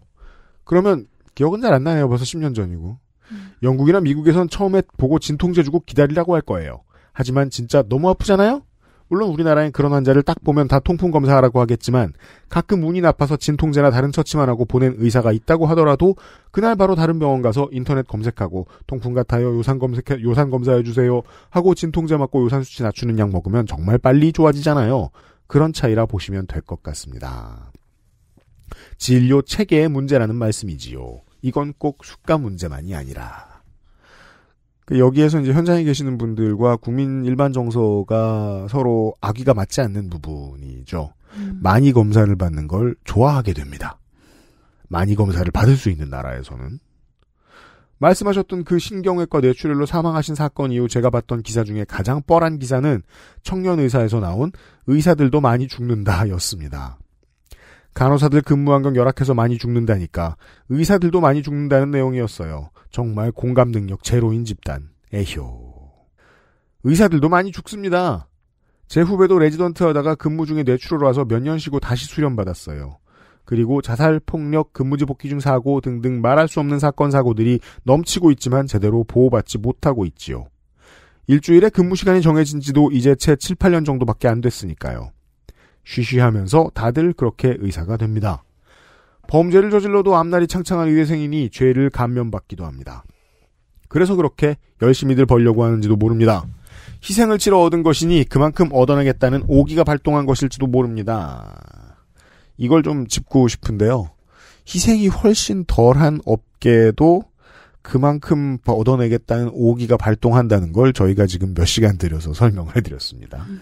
그러면 기억은 잘 안 나네요. 벌써 10년 전이고. 음. 영국이나 미국에선 처음에 보고 진통제 주고 기다리라고 할 거예요. 하지만 진짜 너무 아프잖아요? 물론 우리나라엔 그런 환자를 딱 보면 다 통풍 검사하라고 하겠지만 가끔 운이 나빠서 진통제나 다른 처치만 하고 보낸 의사가 있다고 하더라도 그날 바로 다른 병원 가서 인터넷 검색하고 통풍 같아요 요산 검색 요산 검사해 주세요 하고 진통제 맞고 요산 수치 낮추는 약 먹으면 정말 빨리 좋아지잖아요. 그런 차이라 보시면 될 것 같습니다. 진료 체계의 문제라는 말씀이지요. 이건 꼭 수가 문제만이 아니라 그 여기에서 이제 현장에 계시는 분들과 국민 일반 정서가 서로 악의가 맞지 않는 부분이죠. 음. 많이 검사를 받는 걸 좋아하게 됩니다. 많이 검사를 받을 수 있는 나라에서는 말씀하셨던 그 신경외과 뇌출혈로 사망하신 사건 이후 제가 봤던 기사 중에 가장 뻔한 기사는 청년 의사에서 나온 의사들도 많이 죽는다였습니다. 간호사들 근무 환경 열악해서 많이 죽는다니까 의사들도 많이 죽는다는 내용이었어요. 정말 공감 능력 제로인 집단. 에효. 의사들도 많이 죽습니다. 제 후배도 레지던트 하다가 근무 중에 뇌출혈 와서 몇 년 쉬고 다시 수련받았어요. 그리고 자살, 폭력, 근무지 복귀 중 사고 등등 말할 수 없는 사건 사고들이 넘치고 있지만 제대로 보호받지 못하고 있지요. 일주일에 근무 시간이 정해진 지도 이제 채 7, 8년 정도밖에 안 됐으니까요. 쉬쉬하면서 다들 그렇게 의사가 됩니다. 범죄를 저질러도 앞날이 창창한 의대생이니 죄를 감면받기도 합니다. 그래서 그렇게 열심히들 벌려고 하는지도 모릅니다. 희생을 치러 얻은 것이니 그만큼 얻어내겠다는 오기가 발동한 것일지도 모릅니다. 이걸 좀 짚고 싶은데요. 희생이 훨씬 덜한 업계도 그만큼 얻어내겠다는 오기가 발동한다는 걸 저희가 지금 몇 시간 들여서 설명을 해드렸습니다. 음.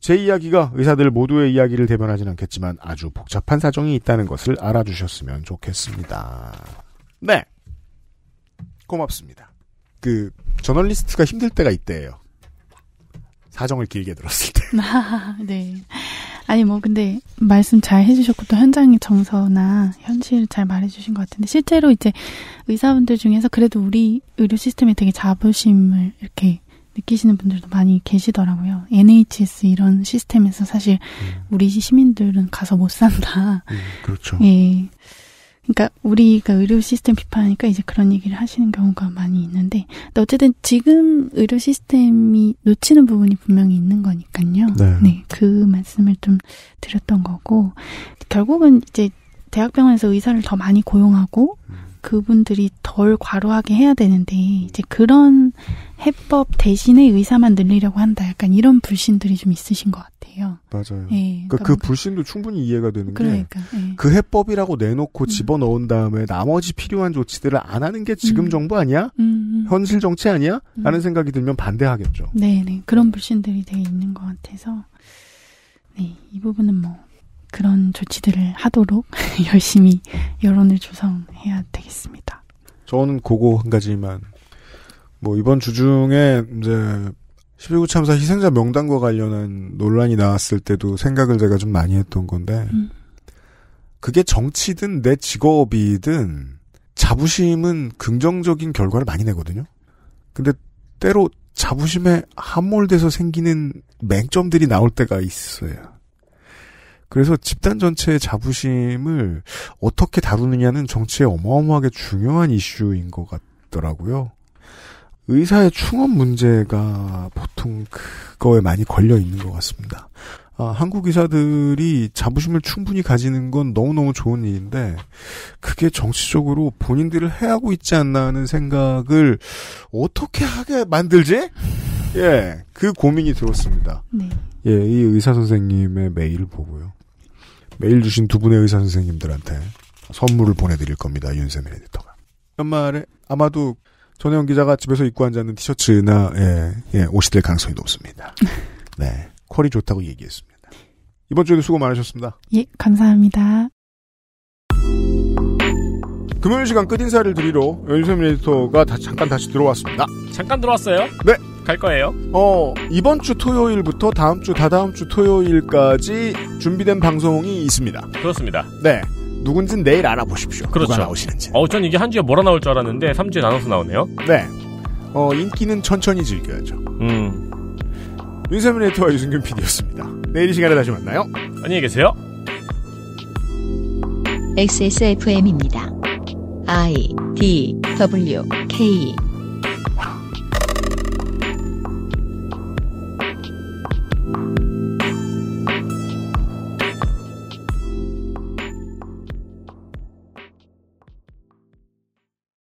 제 이야기가 의사들 모두의 이야기를 대변하진 않겠지만 아주 복잡한 사정이 있다는 것을 알아주셨으면 좋겠습니다. 네. 고맙습니다. 그, 저널리스트가 힘들 때가 있대요. 사정을 길게 들었을 때. 네. 아니, 뭐, 근데, 말씀 잘 해주셨고, 또 현장의 정서나 현실 을잘 말해주신 것 같은데, 실제로 이제 의사분들 중에서 그래도 우리 의료 시스템이 되게 자부심을 이렇게 느끼시는 분들도 많이 계시더라고요. NHS 이런 시스템에서 사실 음. 우리 시민들은 가서 못 산다. 음, 그렇죠. 예. 그러니까 우리가 그 의료 시스템 비판하니까 이제 그런 얘기를 하시는 경우가 많이 있는데, 근데 어쨌든 지금 의료 시스템이 놓치는 부분이 분명히 있는 거니까요. 네. 네, 그 말씀을 좀 드렸던 거고 결국은 이제 대학병원에서 의사를 더 많이 고용하고 음. 그분들이 덜 과로하게 해야 되는데 이제 그런 해법 대신에 의사만 늘리려고 한다. 약간 이런 불신들이 좀 있으신 것 같아요. 맞아요. 예, 그러니까, 그러니까 그 뭐 불신도 충분히 이해가 되는 그러니까, 게그 예. 그 해법이라고 내놓고 음. 집어 넣은 다음에 나머지 필요한 조치들을 안 하는 게 지금 음. 정부 아니야? 음, 음. 현실 정치 아니야? 음. 라는 생각이 들면 반대하겠죠. 네네 네. 그런 불신들이 되게 있는 것 같아서 네이 부분은 뭐 그런 조치들을 하도록 열심히 여론을 조성해야 되겠습니다. 저는 그거 한 가지만 뭐 이번 주 중에 이제 12구 참사 희생자 명단과 관련한 논란이 나왔을 때도 생각을 제가 좀 많이 했던 건데 음. 그게 정치든 내 직업이든 자부심은 긍정적인 결과를 많이 내거든요. 근데 때로 자부심에 함몰돼서 생기는 맹점들이 나올 때가 있어요. 그래서 집단 전체의 자부심을 어떻게 다루느냐는 정치에 어마어마하게 중요한 이슈인 것 같더라고요. 의사의 충원 문제가 보통 그거에 많이 걸려 있는 것 같습니다. 아, 한국 의사들이 자부심을 충분히 가지는 건 너무너무 좋은 일인데, 그게 정치적으로 본인들을 해하고 있지 않나 하는 생각을 어떻게 하게 만들지? 예, 그 고민이 들었습니다. 네. 예, 이 의사 선생님의 메일을 보고요. 메일 주신 두 분의 의사 선생님들한테 선물을 보내드릴 겁니다. 윤세민 에디터가. 연말에 아마도 전혜영 기자가 집에서 입고 앉아있는 티셔츠나 예, 예, 옷이 될 가능성이 높습니다. 네, 퀄이 좋다고 얘기했습니다. 이번 주에도 수고 많으셨습니다. 예, 감사합니다. 금요일 시간 끝 인사를 드리러 윤세민 에디터가 다, 잠깐 다시 들어왔습니다. 잠깐 들어왔어요? 네. 갈 거예요. 어, 이번 주 토요일부터 다음 주 다다음 주 토요일까지 준비된 방송이 있습니다. 그렇습니다. 네. 누군진 내일 알아보십시오. 그렇죠. 누가 나오시는지. 어, 전 이게 한 주에 뭐라 나올 줄 알았는데 3주에 나눠서 나오네요. 네. 어, 인기는 천천히 즐겨야죠. 음. 윤세민 에이터와 유승균 PD였습니다. 내일 이 시간에 다시 만나요. 안녕히 계세요. XSFM입니다. I D W K